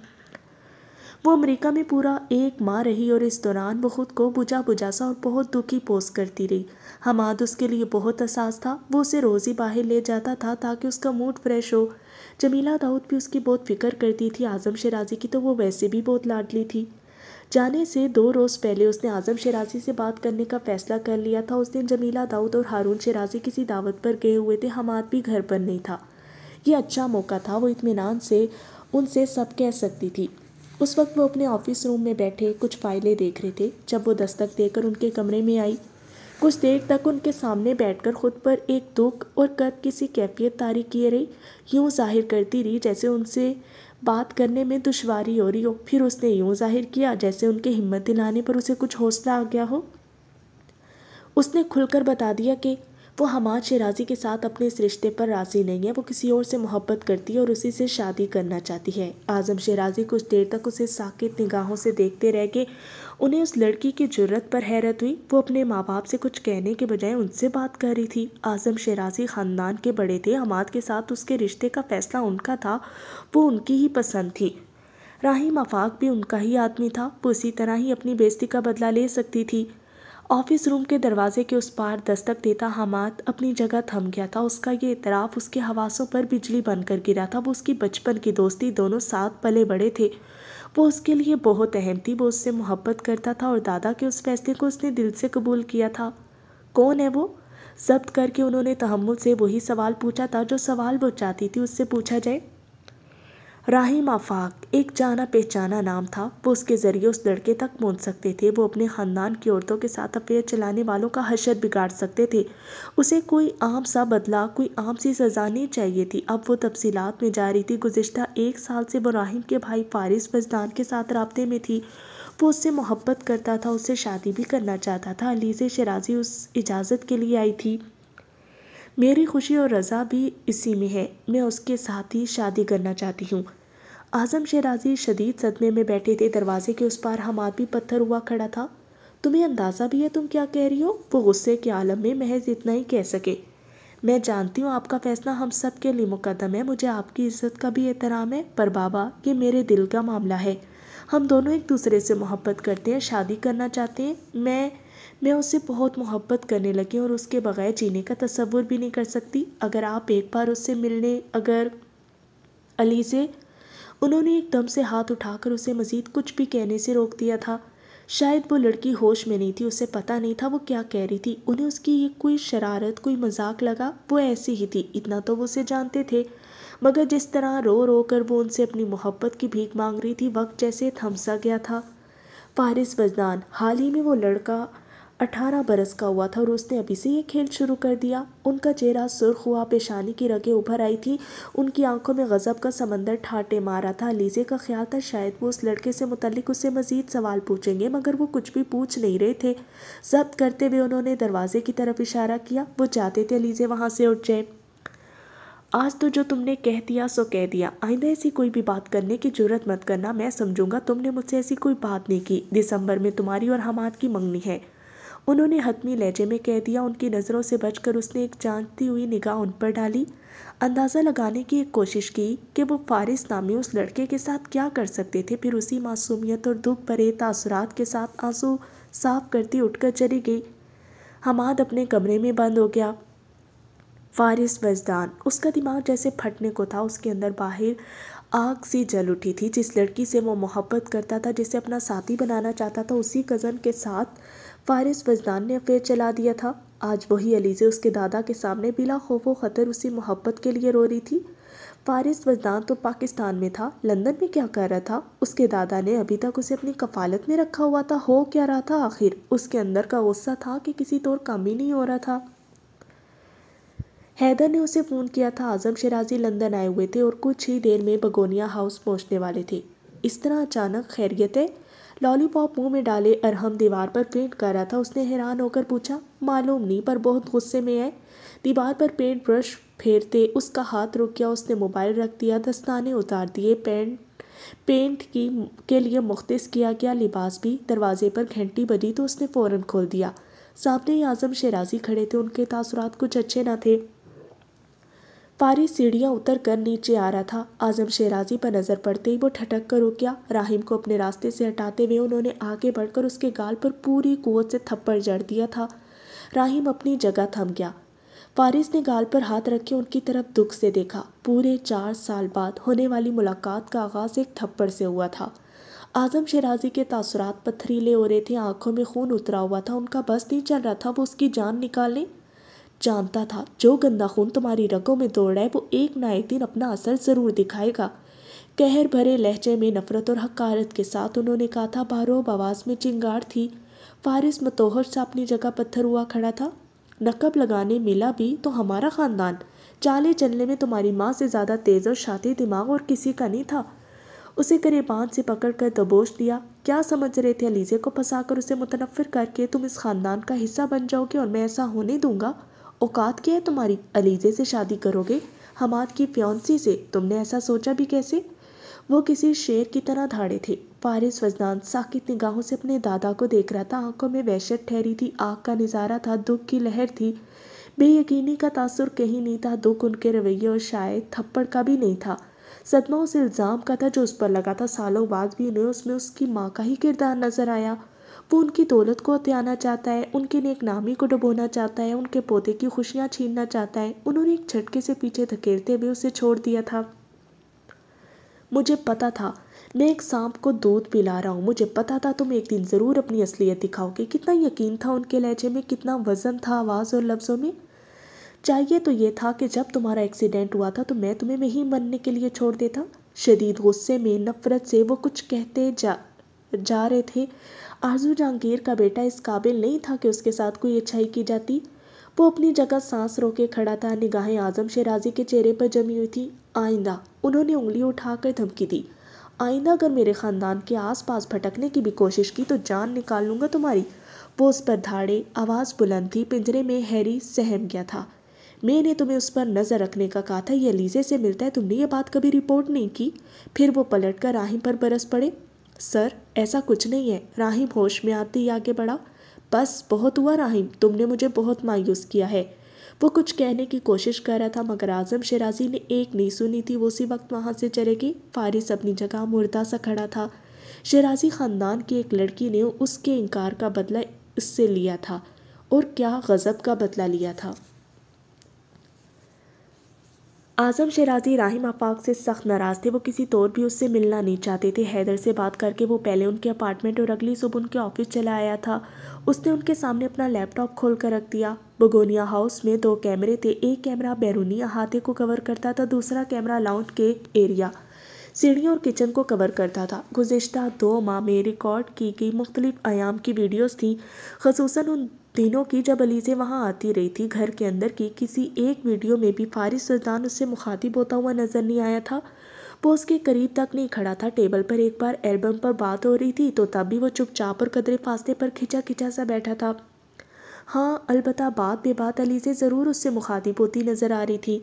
वो अमेरिका में पूरा एक माह रही और इस दौरान वो खुद को बुझा बुझा सा और बहुत दुखी पोस्ट करती रही हमाद उसके लिए बहुत एहसास था वो उसे रोज़ ही बाहर ले जाता था ताकि उसका मूड फ्रेश हो जमीला दाऊद भी उसकी बहुत फिक्र करती थी आज़म शराजी की तो वो वैसे भी बहुत लाडली थी जाने से दो रोज़ पहले उसने आज़म शराजी से बात करने का फैसला कर लिया था उस दिन जमीला दाऊद और हारून शराजी किसी दावत पर गए हुए थे हम भी घर पर नहीं था ये अच्छा मौका था वो इतमान से उनसे सब कह सकती थी उस वक्त वो अपने ऑफिस रूम में बैठे कुछ फाइलें देख रहे थे जब वो दस्तक देकर उनके कमरे में आई कुछ देर तक उनके सामने बैठकर खुद पर एक दुख और कद किसी कैफियत तारी किए रही यूँ जाहिर करती रही जैसे उनसे बात करने में दुश्वारी हो रही हो फिर उसने यूँ जाहिर किया जैसे उनके हिम्मत दिलाने पर उसे कुछ हौसला आ गया हो उसने खुलकर बता दिया कि वो हमाद शराजी के साथ अपने इस रिश्ते पर राज़ी नहीं है वो किसी और से मोहब्बत करती है और उसी से शादी करना चाहती है आज़म शराजी कुछ देर तक उसे साकेत निगाहों से देखते रह गए उन्हें उस लड़की की जरूरत पर हैरत हुई वो अपने माँ बाप से कुछ कहने के बजाय उनसे बात कर रही थी आज़म शराजी ख़ानदान के बड़े थे हमाद के साथ उसके रिश्ते का फ़ैसला उनका था वो उनकी ही पसंद थी राहिम मफाक भी उनका ही आदमी था वो इसी तरह ही अपनी बेजती का बदला ले सकती थी ऑफिस रूम के दरवाजे के उस पार दस्तक देता हमाद अपनी जगह थम गया था उसका ये इतराफ़ उसके हवासों पर बिजली बनकर गिरा था वो उसकी बचपन की दोस्ती दोनों साथ पले बड़े थे वो उसके लिए बहुत अहम थी वो उससे मोहब्बत करता था और दादा के उस फैसले को उसने दिल से कबूल किया था कौन है वो जब्त करके उन्होंने तहमुल से वही सवाल पूछा था जो सवाल वो चाहती थी उससे पूछा जाए राहिम आफाक एक जाना पहचाना नाम था वो उसके ज़रिए उस लड़के तक पहुंच सकते थे वो अपने ख़ानदान की औरतों के साथ अफेयर चलाने वालों का हशर बिगाड़ सकते थे उसे कोई आम सा बदला कोई आम सी सज़ा नहीं चाहिए थी अब वो तफसीलात में जा रही थी गुजशत एक साल से वो राहिम के भाई फारिस फजदान के साथ रबते में थी वो उससे मोहब्बत करता था उससे शादी भी करना चाहता था अलीज़ शराजी उस इजाज़त के लिए आई थी मेरी खुशी और रज़ा भी इसी में है मैं उसके साथ ही शादी करना चाहती हूँ आज़म शेराज़ी शदीद सदमे में बैठे थे दरवाजे के उस पार हम आदमी पत्थर हुआ खड़ा था तुम्हें अंदाज़ा भी है तुम क्या कह रही हो वो गुस्से के आलम में महज इतना ही कह सके मैं जानती हूँ आपका फैसला हम सब के लिए मुकदम है मुझे आपकी इज्जत का भी एहतराम है पर बाबा ये मेरे दिल का मामला है हम दोनों एक दूसरे से मोहब्बत करते हैं शादी करना चाहते हैं मैं मैं उससे बहुत मोहब्बत करने लगी और उसके बगैर जीने का तस्वुर भी नहीं कर सकती अगर आप एक बार उससे मिलने अगर अली से उन्होंने एकदम से हाथ उठाकर उसे मज़ीद कुछ भी कहने से रोक दिया था शायद वो लड़की होश में नहीं थी उसे पता नहीं था वो क्या कह रही थी उन्हें उसकी ये कोई शरारत कोई मजाक लगा वो ऐसी ही थी इतना तो वो उसे जानते थे मगर जिस तरह रो रो कर वो उनसे अपनी मोहब्बत की भीख मांग रही थी वक्त जैसे थमसा गया था फारिस बजदान हाल ही में वो लड़का अठारह बरस का हुआ था और उसने अभी से ये खेल शुरू कर दिया उनका चेहरा सुर्ख हुआ पेशानी की रगें उभर आई थी उनकी आंखों में गज़ब का समंदर ठाटे मारा था अलीजे का ख्याल था शायद वो उस लड़के से मुतलिक उससे मज़ीद सवाल पूछेंगे मगर वो कुछ भी पूछ नहीं रहे थे जब्त करते हुए उन्होंने दरवाजे की तरफ इशारा किया वो चाहते थे अलीजे वहाँ से उठ जाए आज तो जो तुमने कह दिया सो कह दिया आइंदा ऐसी कोई भी बात करने की जरूरत मत करना मैं समझूंगा तुमने मुझसे ऐसी कोई बात नहीं की दिसंबर में तुम्हारी और हमाद की मंगनी है उन्होंने हतमी लहजे में कह दिया उनकी नज़रों से बचकर उसने एक जानती हुई निगाह उन पर डाली अंदाज़ा लगाने की एक कोशिश की कि वो फारिस नामी उस लड़के के साथ क्या कर सकते थे फिर उसी मासूमियत और दुख भरे तासरात के साथ आंसू साफ करती उठकर चली गई हमाद अपने कमरे में बंद हो गया फारिस वजदान उसका दिमाग जैसे फटने को था उसके अंदर बाहर आग सी जल उठी थी जिस लड़की से वो मोहब्बत करता था जिसे अपना साथी बनाना चाहता था उसी कज़न के साथ फारिस वजदान ने अफेयर चला दिया था आज वही अलीज़े उसके दादा के सामने बिला खौफ व ख़तर उसी मोहब्बत के लिए रो रही थी फारिस वजदान तो पाकिस्तान में था लंदन में क्या कर रहा था उसके दादा ने अभी तक उसे अपनी कफालत में रखा हुआ था हो क्या रहा था आखिर उसके अंदर का गुस्सा था कि किसी तौर काम ही नहीं हो रहा था हैदर ने उसे फ़ोन किया था आज़म शराजी लंदन आए हुए थे और कुछ ही देर में बगोनिया हाउस पहुँचने वाले थे इस तरह अचानक खैरियतें लॉलीपॉप मुंह में डाले अरहम दीवार पर पेंट कर रहा था उसने हैरान होकर पूछा मालूम नहीं पर बहुत गुस्से में है दीवार पर पेंट ब्रश फेरते उसका हाथ रुक गया उसने मोबाइल रख दिया दस्ताने उतार दिए पेंट पेंट की के लिए मुख्त किया गया लिबास भी दरवाजे पर घंटी बजी तो उसने फ़ौरन खोल दिया सामने आज़म शराजी खड़े थे उनके तासरात कुछ अच्छे ना थे फारी सीढ़ियां उतर कर नीचे आ रहा था आजम शेराजी पर नजर पड़ते ही वो ठटक कर रुक गया राहिम को अपने रास्ते से हटाते हुए उन्होंने आगे बढ़कर उसके गाल पर पूरी कुत से थप्पड़ जड़ दिया था राहिम अपनी जगह थम गया फारिस ने गाल पर हाथ रखे उनकी तरफ दुख से देखा पूरे चार साल बाद होने वाली मुलाकात का आगाज एक थप्पड़ से हुआ था आजम शराजी के तासरात पथरीले हो रहे थे आंखों में खून उतरा हुआ था उनका बस नहीं चल रहा था वो उसकी जान निकाल लें जानता था जो गंदा खून तुम्हारी रगों में दौड़ रहा है वो एक ना एक दिन अपना असर ज़रूर दिखाएगा कहर भरे लहजे में नफरत और हकारत के साथ उन्होंने कहा था बारोब आवाज़ में चिंगार थी फारिस मतोहर सा अपनी जगह पत्थर हुआ खड़ा था नकब लगाने मिला भी तो हमारा ख़ानदान चाले चलने में तुम्हारी माँ से ज़्यादा तेज़ और शाती दिमाग और किसी का नहीं था उसे करे बांध से पकड़ कर दबोच दिया क्या समझ रहे थे अलीजे को फंसा कर उसे मुतनफ़र करके तुम इस ख़ानदान का हिस्सा बन जाओगे और मैं ऐसा होने दूंगा औकात क्या है तुम्हारी अलीजे से शादी करोगे हमाद की फ्योन्सी से तुमने ऐसा सोचा भी कैसे वो किसी शेर की तरह धाड़े थे फारिस वजदान साकित निगाहों से अपने दादा को देख रहा था आंखों में वहशत ठहरी थी आग का नज़ारा था दुख की लहर थी बेयकीनी का तासुर कहीं नहीं था दुख उनके रवैये और शायद थप्पड़ का भी नहीं था सदमा उस इल्ज़ाम का था जो उस पर लगा था सालों बाद भी उन्हें उसमें उसकी माँ का ही किरदार नजर आया वो उनकी दौलत को हत्याना चाहता है उनके नेक नामी को डुबोना चाहता है उनके पौधे की खुशियाँ छीनना चाहता है उन्होंने एक झटके से पीछे धकेलते हुए उसे छोड़ दिया था मुझे पता था मैं एक सांप को दूध पिला रहा हूँ मुझे पता था तुम एक दिन ज़रूर अपनी असलियत दिखाओगे कितना यकीन था उनके लहजे में कितना वज़न था आवाज़ और लफ्ज़ों में चाहिए तो ये था कि जब तुम्हारा एक्सीडेंट हुआ था तो मैं तुम्हें वहीं मरने के लिए छोड़ देता शदीद गुस्से में नफ़रत से वो कुछ कहते जा जा रहे थे आरजू जहांगीर का बेटा इस काबिल नहीं था कि उसके साथ कोई अच्छाई की जाती वो अपनी जगह सांस रोके खड़ा था निगाहें आजम शेराजी के चेहरे पर जमी हुई थी आइंदा उन्होंने उंगली उठाकर धमकी दी आइंदा अगर मेरे ख़ानदान के आसपास भटकने की भी कोशिश की तो जान निकाल लूँगा तुम्हारी वो उस पर धाड़े आवाज़ बुलंद थी पिंजरे में हैरी सहम गया था मैंने तुम्हें उस पर नज़र रखने का कहा था यह लीजे से मिलता है तुमने ये बात कभी रिपोर्ट नहीं की फिर वो पलट कर राहिम पर बरस पड़े सर ऐसा कुछ नहीं है राहिम होश में आती ही आगे बढ़ा बस बहुत हुआ राहिम तुमने मुझे बहुत मायूस किया है वो कुछ कहने की कोशिश कर रहा था मगर आजम शराजी ने एक नहीं सुनी थी वो उसी वक्त वहाँ से चले गई फारिस अपनी जगह मुर्दा सा खड़ा था शराजी ख़ानदान की एक लड़की ने उसके इनकार का बदला इससे लिया था और क्या गज़ब का बदला लिया था आज़म शराजी राहिम आफाक से सख्त नाराज़ थे वो किसी तौर भी उससे मिलना नहीं चाहते थे हैदर से बात करके वो पहले उनके अपार्टमेंट और अगली सुबह उनके ऑफिस चला आया था उसने उनके सामने अपना लैपटॉप खोल कर रख दिया बगोनिया हाउस में दो कैमरे थे एक कैमरा बैरूनी अहाते को कवर करता था दूसरा कैमरा लाउंड के एरिया सीढ़ियों और किचन को कवर करता था गुजशत दो माह में रिकॉर्ड की गई मुख्तलिफ आयाम की वीडियोज़ थी खसूस उन तीनों की जब अलीज़े वहाँ आती रही थी घर के अंदर की किसी एक वीडियो में भी फारिस सुल्तान उससे मुखातिब होता हुआ नज़र नहीं आया था वो उसके करीब तक नहीं खड़ा था टेबल पर एक बार एल्बम पर बात हो रही थी तो तब भी वो चुपचाप और कदरे फास्ते पर खिंचा खिंचा सा बैठा था हाँ अलबत् बात बेबात अलीजे ज़रूर उससे मुखातिब होती नज़र आ रही थी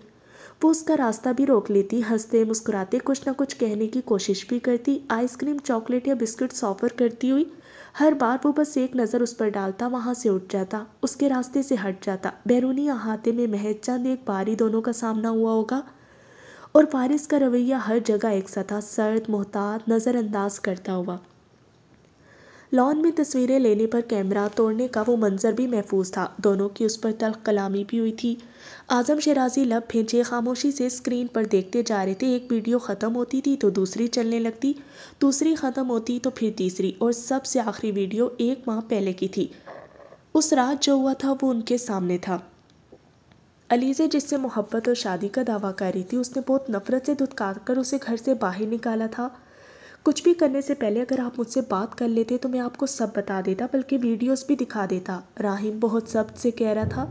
वो उसका रास्ता भी रोक लेती हंसते मुस्कुराते कुछ ना कुछ कहने की कोशिश भी करती आइसक्रीम चॉकलेट या बिस्किट्स ऑफर करती हुई हर बार वो बस एक नज़र उस पर डालता वहाँ से उठ जाता उसके रास्ते से हट जाता बैरूनी अहाते में महज चंद एक बारी दोनों का सामना हुआ होगा और फारिस का रवैया हर जगह एक सा था सर्द मोहतात नज़रअंदाज करता हुआ लॉन में तस्वीरें लेने पर कैमरा तोड़ने का वो मंजर भी महफूज था दोनों की उस पर तल्ख कलामी भी हुई थी आजम शराजी लब भेजे खामोशी से स्क्रीन पर देखते जा रहे थे एक वीडियो ख़त्म होती थी तो दूसरी चलने लगती दूसरी ख़त्म होती तो फिर तीसरी और सबसे आखिरी वीडियो एक माह पहले की थी उस रात जो हुआ था वो उनके सामने था अलीज़े जिससे मोहब्बत और शादी का दावा कर रही थी उसने बहुत नफ़रत से धुतकार कर उसे घर से बाहर निकाला था कुछ भी करने से पहले अगर आप मुझसे बात कर लेते तो मैं आपको सब बता देता बल्कि वीडियोस भी दिखा देता राहिम बहुत सब से कह रहा था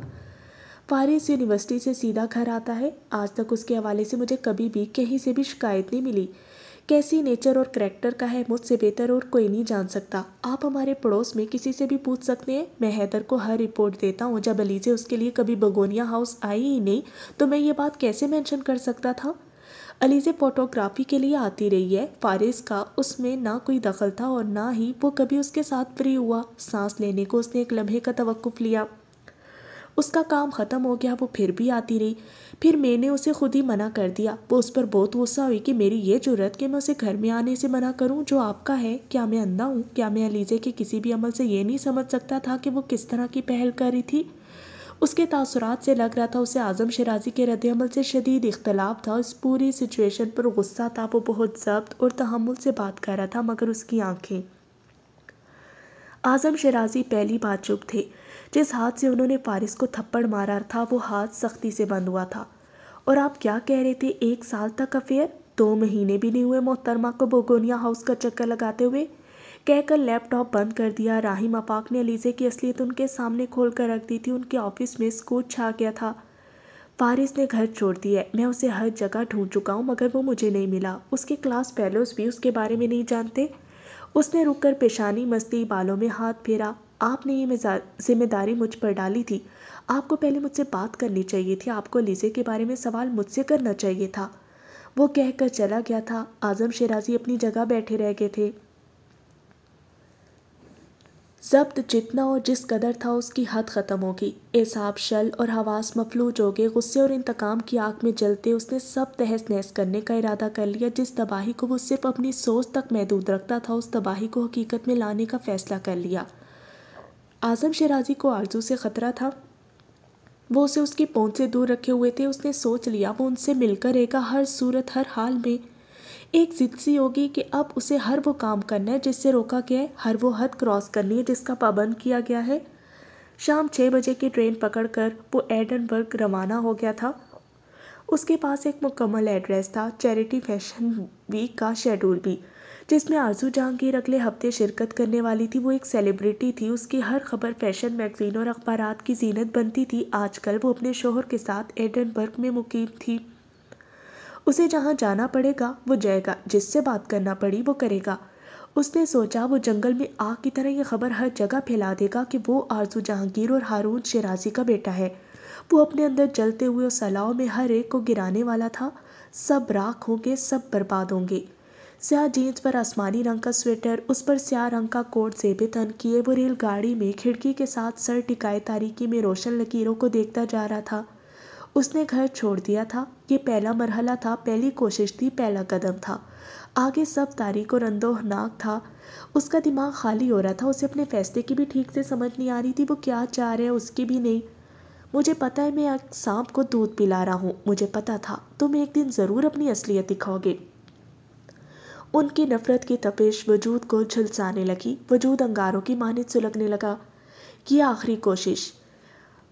फारिस यूनिवर्सिटी से सीधा घर आता है आज तक उसके हवाले से मुझे कभी भी कहीं से भी शिकायत नहीं मिली कैसी नेचर और करेक्टर का है मुझसे बेहतर और कोई नहीं जान सकता आप हमारे पड़ोस में किसी से भी पूछ सकते हैं मैं हैदर को हर रिपोर्ट देता हूँ जब अलीजे उसके लिए कभी बगोनिया हाउस आई ही नहीं तो मैं ये बात कैसे मैंशन कर सकता था अलीज़े फोटोग्राफ़ी के लिए आती रही है फारिस का उसमें ना कोई दखल था और ना ही वो कभी उसके साथ फ्री हुआ सांस लेने को उसने एक लम्हे का तवक्फ लिया उसका काम ख़त्म हो गया वो फिर भी आती रही फिर मैंने उसे खुद ही मना कर दिया वो उस पर बहुत गुस्सा हुई कि मेरी ये जरूरत कि मैं उसे घर में आने से मना करूं जो आपका है क्या मैं अंधा हूं क्या मैं अलीजे के किसी भी अमल से ये नहीं समझ सकता था कि वो किस तरह की पहल कर रही थी उसके तसरत से लग रहा था उसे आज़म शराजी के रद्दमल से शदीद इख्तलाफ था इस पूरी सिचुएशन पर गुस्सा था वो बहुत जब्त और तहमुल से बात कर रहा था मगर उसकी आंखें आज़म शराजी पहली बार चुप थे जिस हाथ से उन्होंने फारिस को थप्पड़ मारा था वो हाथ सख्ती से बंद हुआ था और आप क्या कह रहे थे एक साल तक अफेयर दो महीने भी नहीं हुए मोहतरमा को बोगोनिया हाउस का चक्कर लगाते हुए कहकर लैपटॉप बंद कर दिया राहिम आपाक ने अलीज़े की असलियत उनके सामने खोल कर रख दी थी उनके ऑफिस में स्कूट छा गया था फारिस ने घर छोड़ दिया है मैं उसे हर जगह ढूंढ चुका हूँ मगर वो मुझे नहीं मिला उसके क्लास फेलोज भी उसके बारे में नहीं जानते उसने रुककर पेशानी मस्ती बालों में हाथ फेरा आपने ये जिम्मेदारी मुझ पर डाली थी आपको पहले मुझसे बात करनी चाहिए थी आपको लीजे के बारे में सवाल मुझसे करना चाहिए था वो कहकर चला गया था आज़म शराजी अपनी जगह बैठे रह गए थे जब्त जितना और जिस कदर था उसकी हद ख़त्म होगी एसाब शल और हवास मफलूज हो गए गुस्से और इंतकाम की आग में जलते उसने सब तहस नहस करने का इरादा कर लिया जिस तबाही को वो सिर्फ अपनी सोच तक महदूद रखता था उस तबाही को हकीकत में लाने का फ़ैसला कर लिया आज़म शराजी को आरजू से ख़तरा था वो उसे उसकी पहुँच से दूर रखे हुए थे उसने सोच लिया वो उनसे मिलकर रहेगा हर सूरत हर हाल में एक जिद सी होगी कि अब उसे हर वो काम करना है जिससे रोका गया है हर वो हद क्रॉस करनी है जिसका पाबंद किया गया है शाम छः बजे की ट्रेन पकड़कर वो एडनबर्ग रवाना हो गया था उसके पास एक मुकम्मल एड्रेस था चैरिटी फैशन वीक का शेड्यूल भी जिसमें आरजू जहांगीर अगले हफ्ते शिरकत करने वाली थी वो एक सेलिब्रिटी थी उसकी हर खबर फैशन मैगजीन और अखबार की जीनत बनती थी आजकल वो अपने शोहर के साथ एडनबर्ग में मुकीम थी उसे जहाँ जाना पड़ेगा वो जाएगा जिससे बात करना पड़ी वो करेगा उसने सोचा वो जंगल में आग की तरह यह खबर हर जगह फैला देगा कि वो आरजू जहांगीर और हारून शराजी का बेटा है वो अपने अंदर जलते हुए उस सलाव में हर एक को गिराने वाला था सब राख होंगे सब बर्बाद होंगे स्याह जीन्स पर आसमानी रंग का स्वेटर उस पर स्याह रंग का कोट जेबे तन किए वो रेलगाड़ी में खिड़की के साथ सर टिकाए तारीकी में रोशन लकीरों को देखता जा रहा था उसने घर छोड़ दिया था ये पहला मरहला था पहली कोशिश थी पहला कदम था आगे सब तारीख और अंदोहनाक था उसका दिमाग खाली हो रहा था उसे अपने फैसले की भी ठीक से समझ नहीं आ रही थी वो क्या चाह रहे हैं उसकी भी नहीं मुझे पता है मैं सांप को दूध पिला रहा हूँ मुझे पता था तुम एक दिन ज़रूर अपनी असलियत दिखाओगे उनकी नफरत की तपिश वजूद को झुलसाने लगी वजूद अंगारों की मानित सुलगने लगा किया आखिरी कोशिश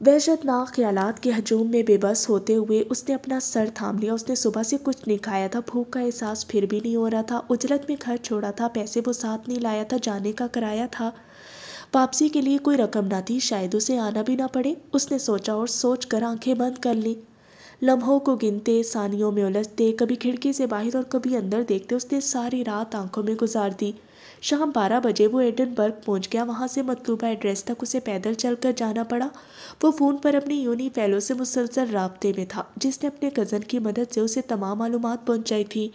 वहशतनाक ख्याल के हजूम में बेबस होते हुए उसने अपना सर थाम लिया उसने सुबह से कुछ नहीं खाया था भूख का एहसास फिर भी नहीं हो रहा था उजरत में घर छोड़ा था पैसे वो साथ नहीं लाया था जाने का कराया था वापसी के लिए कोई रकम ना थी शायद उसे आना भी ना पड़े उसने सोचा और सोच कर आँखें बंद कर ली लम्हों को गिनते सानियों में उलझते कभी खिड़की से बाहर और कभी अंदर देखते उसने सारी रात आँखों में गुजार दी शाम बारह बजे वो एडनबर्ग पहुंच गया वहाँ से मतलूबा एड्रेस तक उसे पैदल चलकर जाना पड़ा वो फ़ोन पर अपनी यूनी फैलो से मुसलसल रबते में था जिसने अपने कज़न की मदद से उसे तमाम मालूम पहुँचाई थी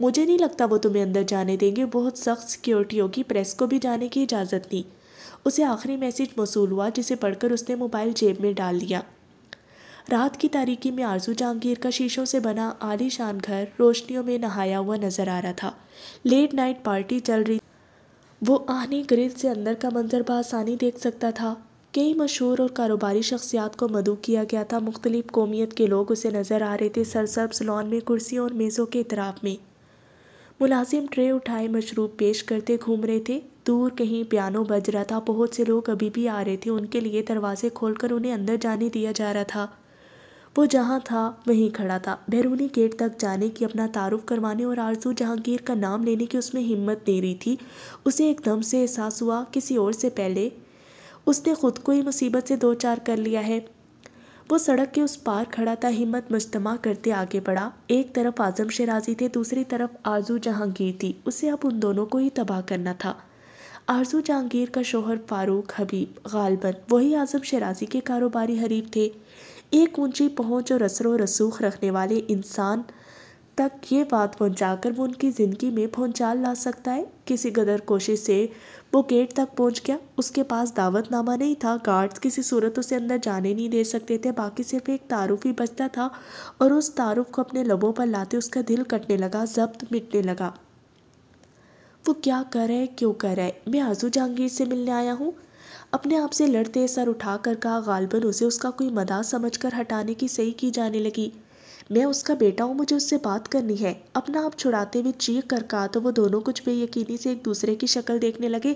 मुझे नहीं लगता वो तुम्हें अंदर जाने देंगे बहुत सख्त सिक्योरिटी होगी प्रेस को भी जाने की इजाज़त दी उसे आखिरी मैसेज मौसू हुआ जिसे पढ़कर उसने मोबाइल जेब में डाल लिया रात की तारीकी में आरजू जहांगीर का शीशों से बना आलीशान घर रोशनियों में नहाया हुआ नजर आ रहा था लेट नाइट पार्टी चल रही वो आहनी ग्रिल से अंदर का मंजर बसानी देख सकता था कई मशहूर और कारोबारी शख्सियात को मदु किया गया था मुख्तलिफ कौमियत के लोग उसे नज़र आ रहे थे सरसब्स लॉन में कुर्सियों और मेज़ों के इतराफ़ में मुलाजिम ट्रे उठाए मशरूब पेश करते घूम रहे थे दूर कहीं पियानो बज रहा था बहुत से लोग अभी भी आ रहे थे उनके लिए दरवाजे खोलकर उन्हें अंदर जाने दिया जा रहा था वो जहाँ था वहीं खड़ा था बैरूनी गेट तक जाने की अपना तारुफ करवाने और आरजू जहांगीर का नाम लेने की उसमें हिम्मत दे रही थी उसे एकदम से एहसास हुआ किसी और से पहले उसने खुद को ही मुसीबत से दो चार कर लिया है वो सड़क के उस पार खड़ा था हिम्मत मुजतमा करते आगे बढ़ा एक तरफ आजम शराजी थे दूसरी तरफ आरजू जहांगीर थी उसे अब उन दोनों को ही तबाह करना था आरजू जहांगीर का शोहर फारूक हबीब गालबन वही आजम शराजी के कारोबारी हरीफ थे एक ऊंची पहुंच और व रसूख रखने वाले इंसान तक ये बात पहुंचाकर वो उनकी ज़िंदगी में पहुंचाल ला सकता है किसी गदर कोशिश से वो गेट तक पहुंच गया उसके पास दावतनामा नहीं था गार्ड्स किसी सूरत उसे अंदर जाने नहीं दे सकते थे बाकी सिर्फ एक तारुफ ही बचता था और उस तारुफ को अपने लबों पर लाते उसका दिल कटने लगा जब्त मिटने लगा वो क्या कर क्यों कर है मैं आजू जहांगीर से मिलने आया हूँ अपने आप से लड़ते सर उठाकर कहा गालबन उसे उसका कोई समझ समझकर हटाने की सही की जाने लगी मैं उसका बेटा हूँ मुझे उससे बात करनी है अपना आप छुड़ाते हुए चीख कर कहा तो वो दोनों कुछ बेयकीनी से एक दूसरे की शक्ल देखने लगे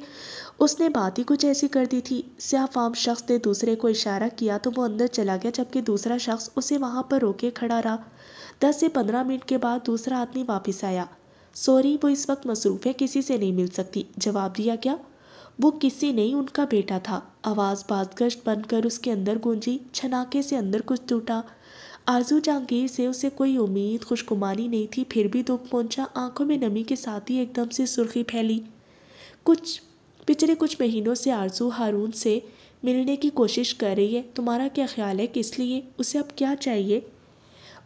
उसने बात ही कुछ ऐसी कर दी थी स्याफाम शख्स ने दूसरे को इशारा किया तो वो अंदर चला गया जबकि दूसरा शख्स उसे वहाँ पर रोके खड़ा रहा दस से पंद्रह मिनट के बाद दूसरा आदमी वापस आया सॉरी वो इस वक्त मसरूफ़ है किसी से नहीं मिल सकती जवाब दिया क्या वो किसी नहीं उनका बेटा था आवाज़ बाजगश्त बनकर उसके अंदर गूंजी छनाके से अंदर कुछ टूटा आरजू जहांगीर से उसे कोई उम्मीद खुशकुमारी नहीं थी फिर भी दुख पहुंचा आंखों में नमी के साथ ही एकदम से सुर्खी फैली कुछ पिछले कुछ महीनों से आरजू हारून से मिलने की कोशिश कर रही है तुम्हारा क्या ख्याल है किस लिए उसे अब क्या चाहिए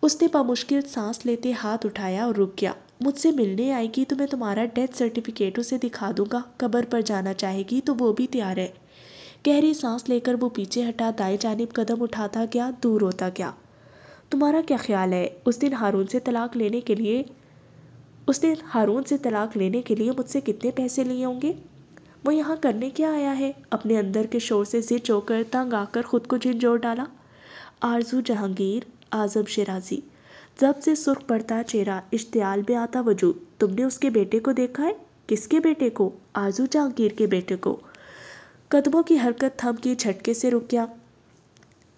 उसने बामुश्किल सांस लेते हाथ उठाया और रुक गया मुझसे मिलने आएगी तो मैं तुम्हारा डेथ सर्टिफिकेट उसे दिखा दूंगा कब्र पर जाना चाहेगी तो वो भी तैयार है गहरी सांस लेकर वो पीछे हटा दाएं जानब कदम उठाता गया दूर होता गया तुम्हारा क्या ख्याल है उस दिन हारून से तलाक लेने के लिए उस दिन हारून से तलाक लेने के लिए मुझसे कितने पैसे लिए होंगे वो यहाँ करने क्या आया है अपने अंदर के शोर से जिद होकर तंग आकर ख़ुद को झिझोड़ डाला आरजू जहांगीर आज़म शराजी जब से सुर्ख पड़ता चेहरा इश्तियाल में आता वजूद तुमने उसके बेटे को देखा है किसके बेटे को आजू जहांगीर के बेटे को कदमों की हरकत थम के झटके से रुक गया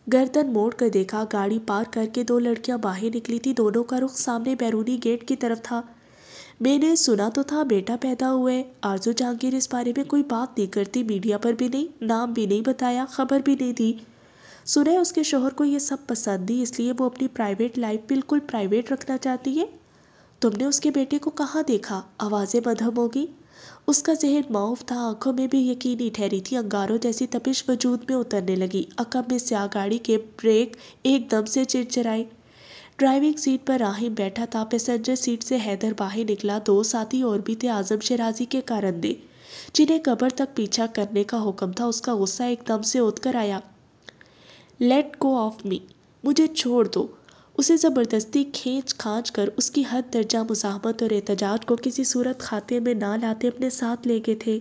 गर्दन मोड़ कर देखा गाड़ी पार करके दो लड़कियां बाहर निकली थी दोनों का रुख सामने बैरूनी गेट की तरफ था मैंने सुना तो था बेटा पैदा हुए आरजू जहांगीर इस बारे में कोई बात नहीं करती मीडिया पर भी नहीं नाम भी नहीं बताया खबर भी नहीं दी सुनह उसके शोहर को ये सब पसंद दी इसलिए वो अपनी प्राइवेट लाइफ बिल्कुल प्राइवेट रखना चाहती है तुमने उसके बेटे को कहाँ देखा आवाज़ें मधम होगी उसका जहन माउफ था आंखों में भी यकीन ही ठहरी थी अंगारों जैसी तपिश वजूद में उतरने लगी अकब में स्या गाड़ी के ब्रेक एकदम से चिड़चिड़ाई ड्राइविंग सीट पर राहिम बैठा था पैसेंजर सीट से हैदर बाहर निकला दो साथी और भी थे आजम शराजी के कारण दे जिन्हें कबर तक पीछा करने का हुक्म था उसका गुस्सा एकदम से उतकर आया लेट गो ऑफ मी मुझे छोड़ दो उसे ज़बरदस्ती खींच खाँच कर उसकी हद दर्जा मुजामत और एहतजाज को किसी सूरत खाते में ना लाते अपने साथ ले गए थे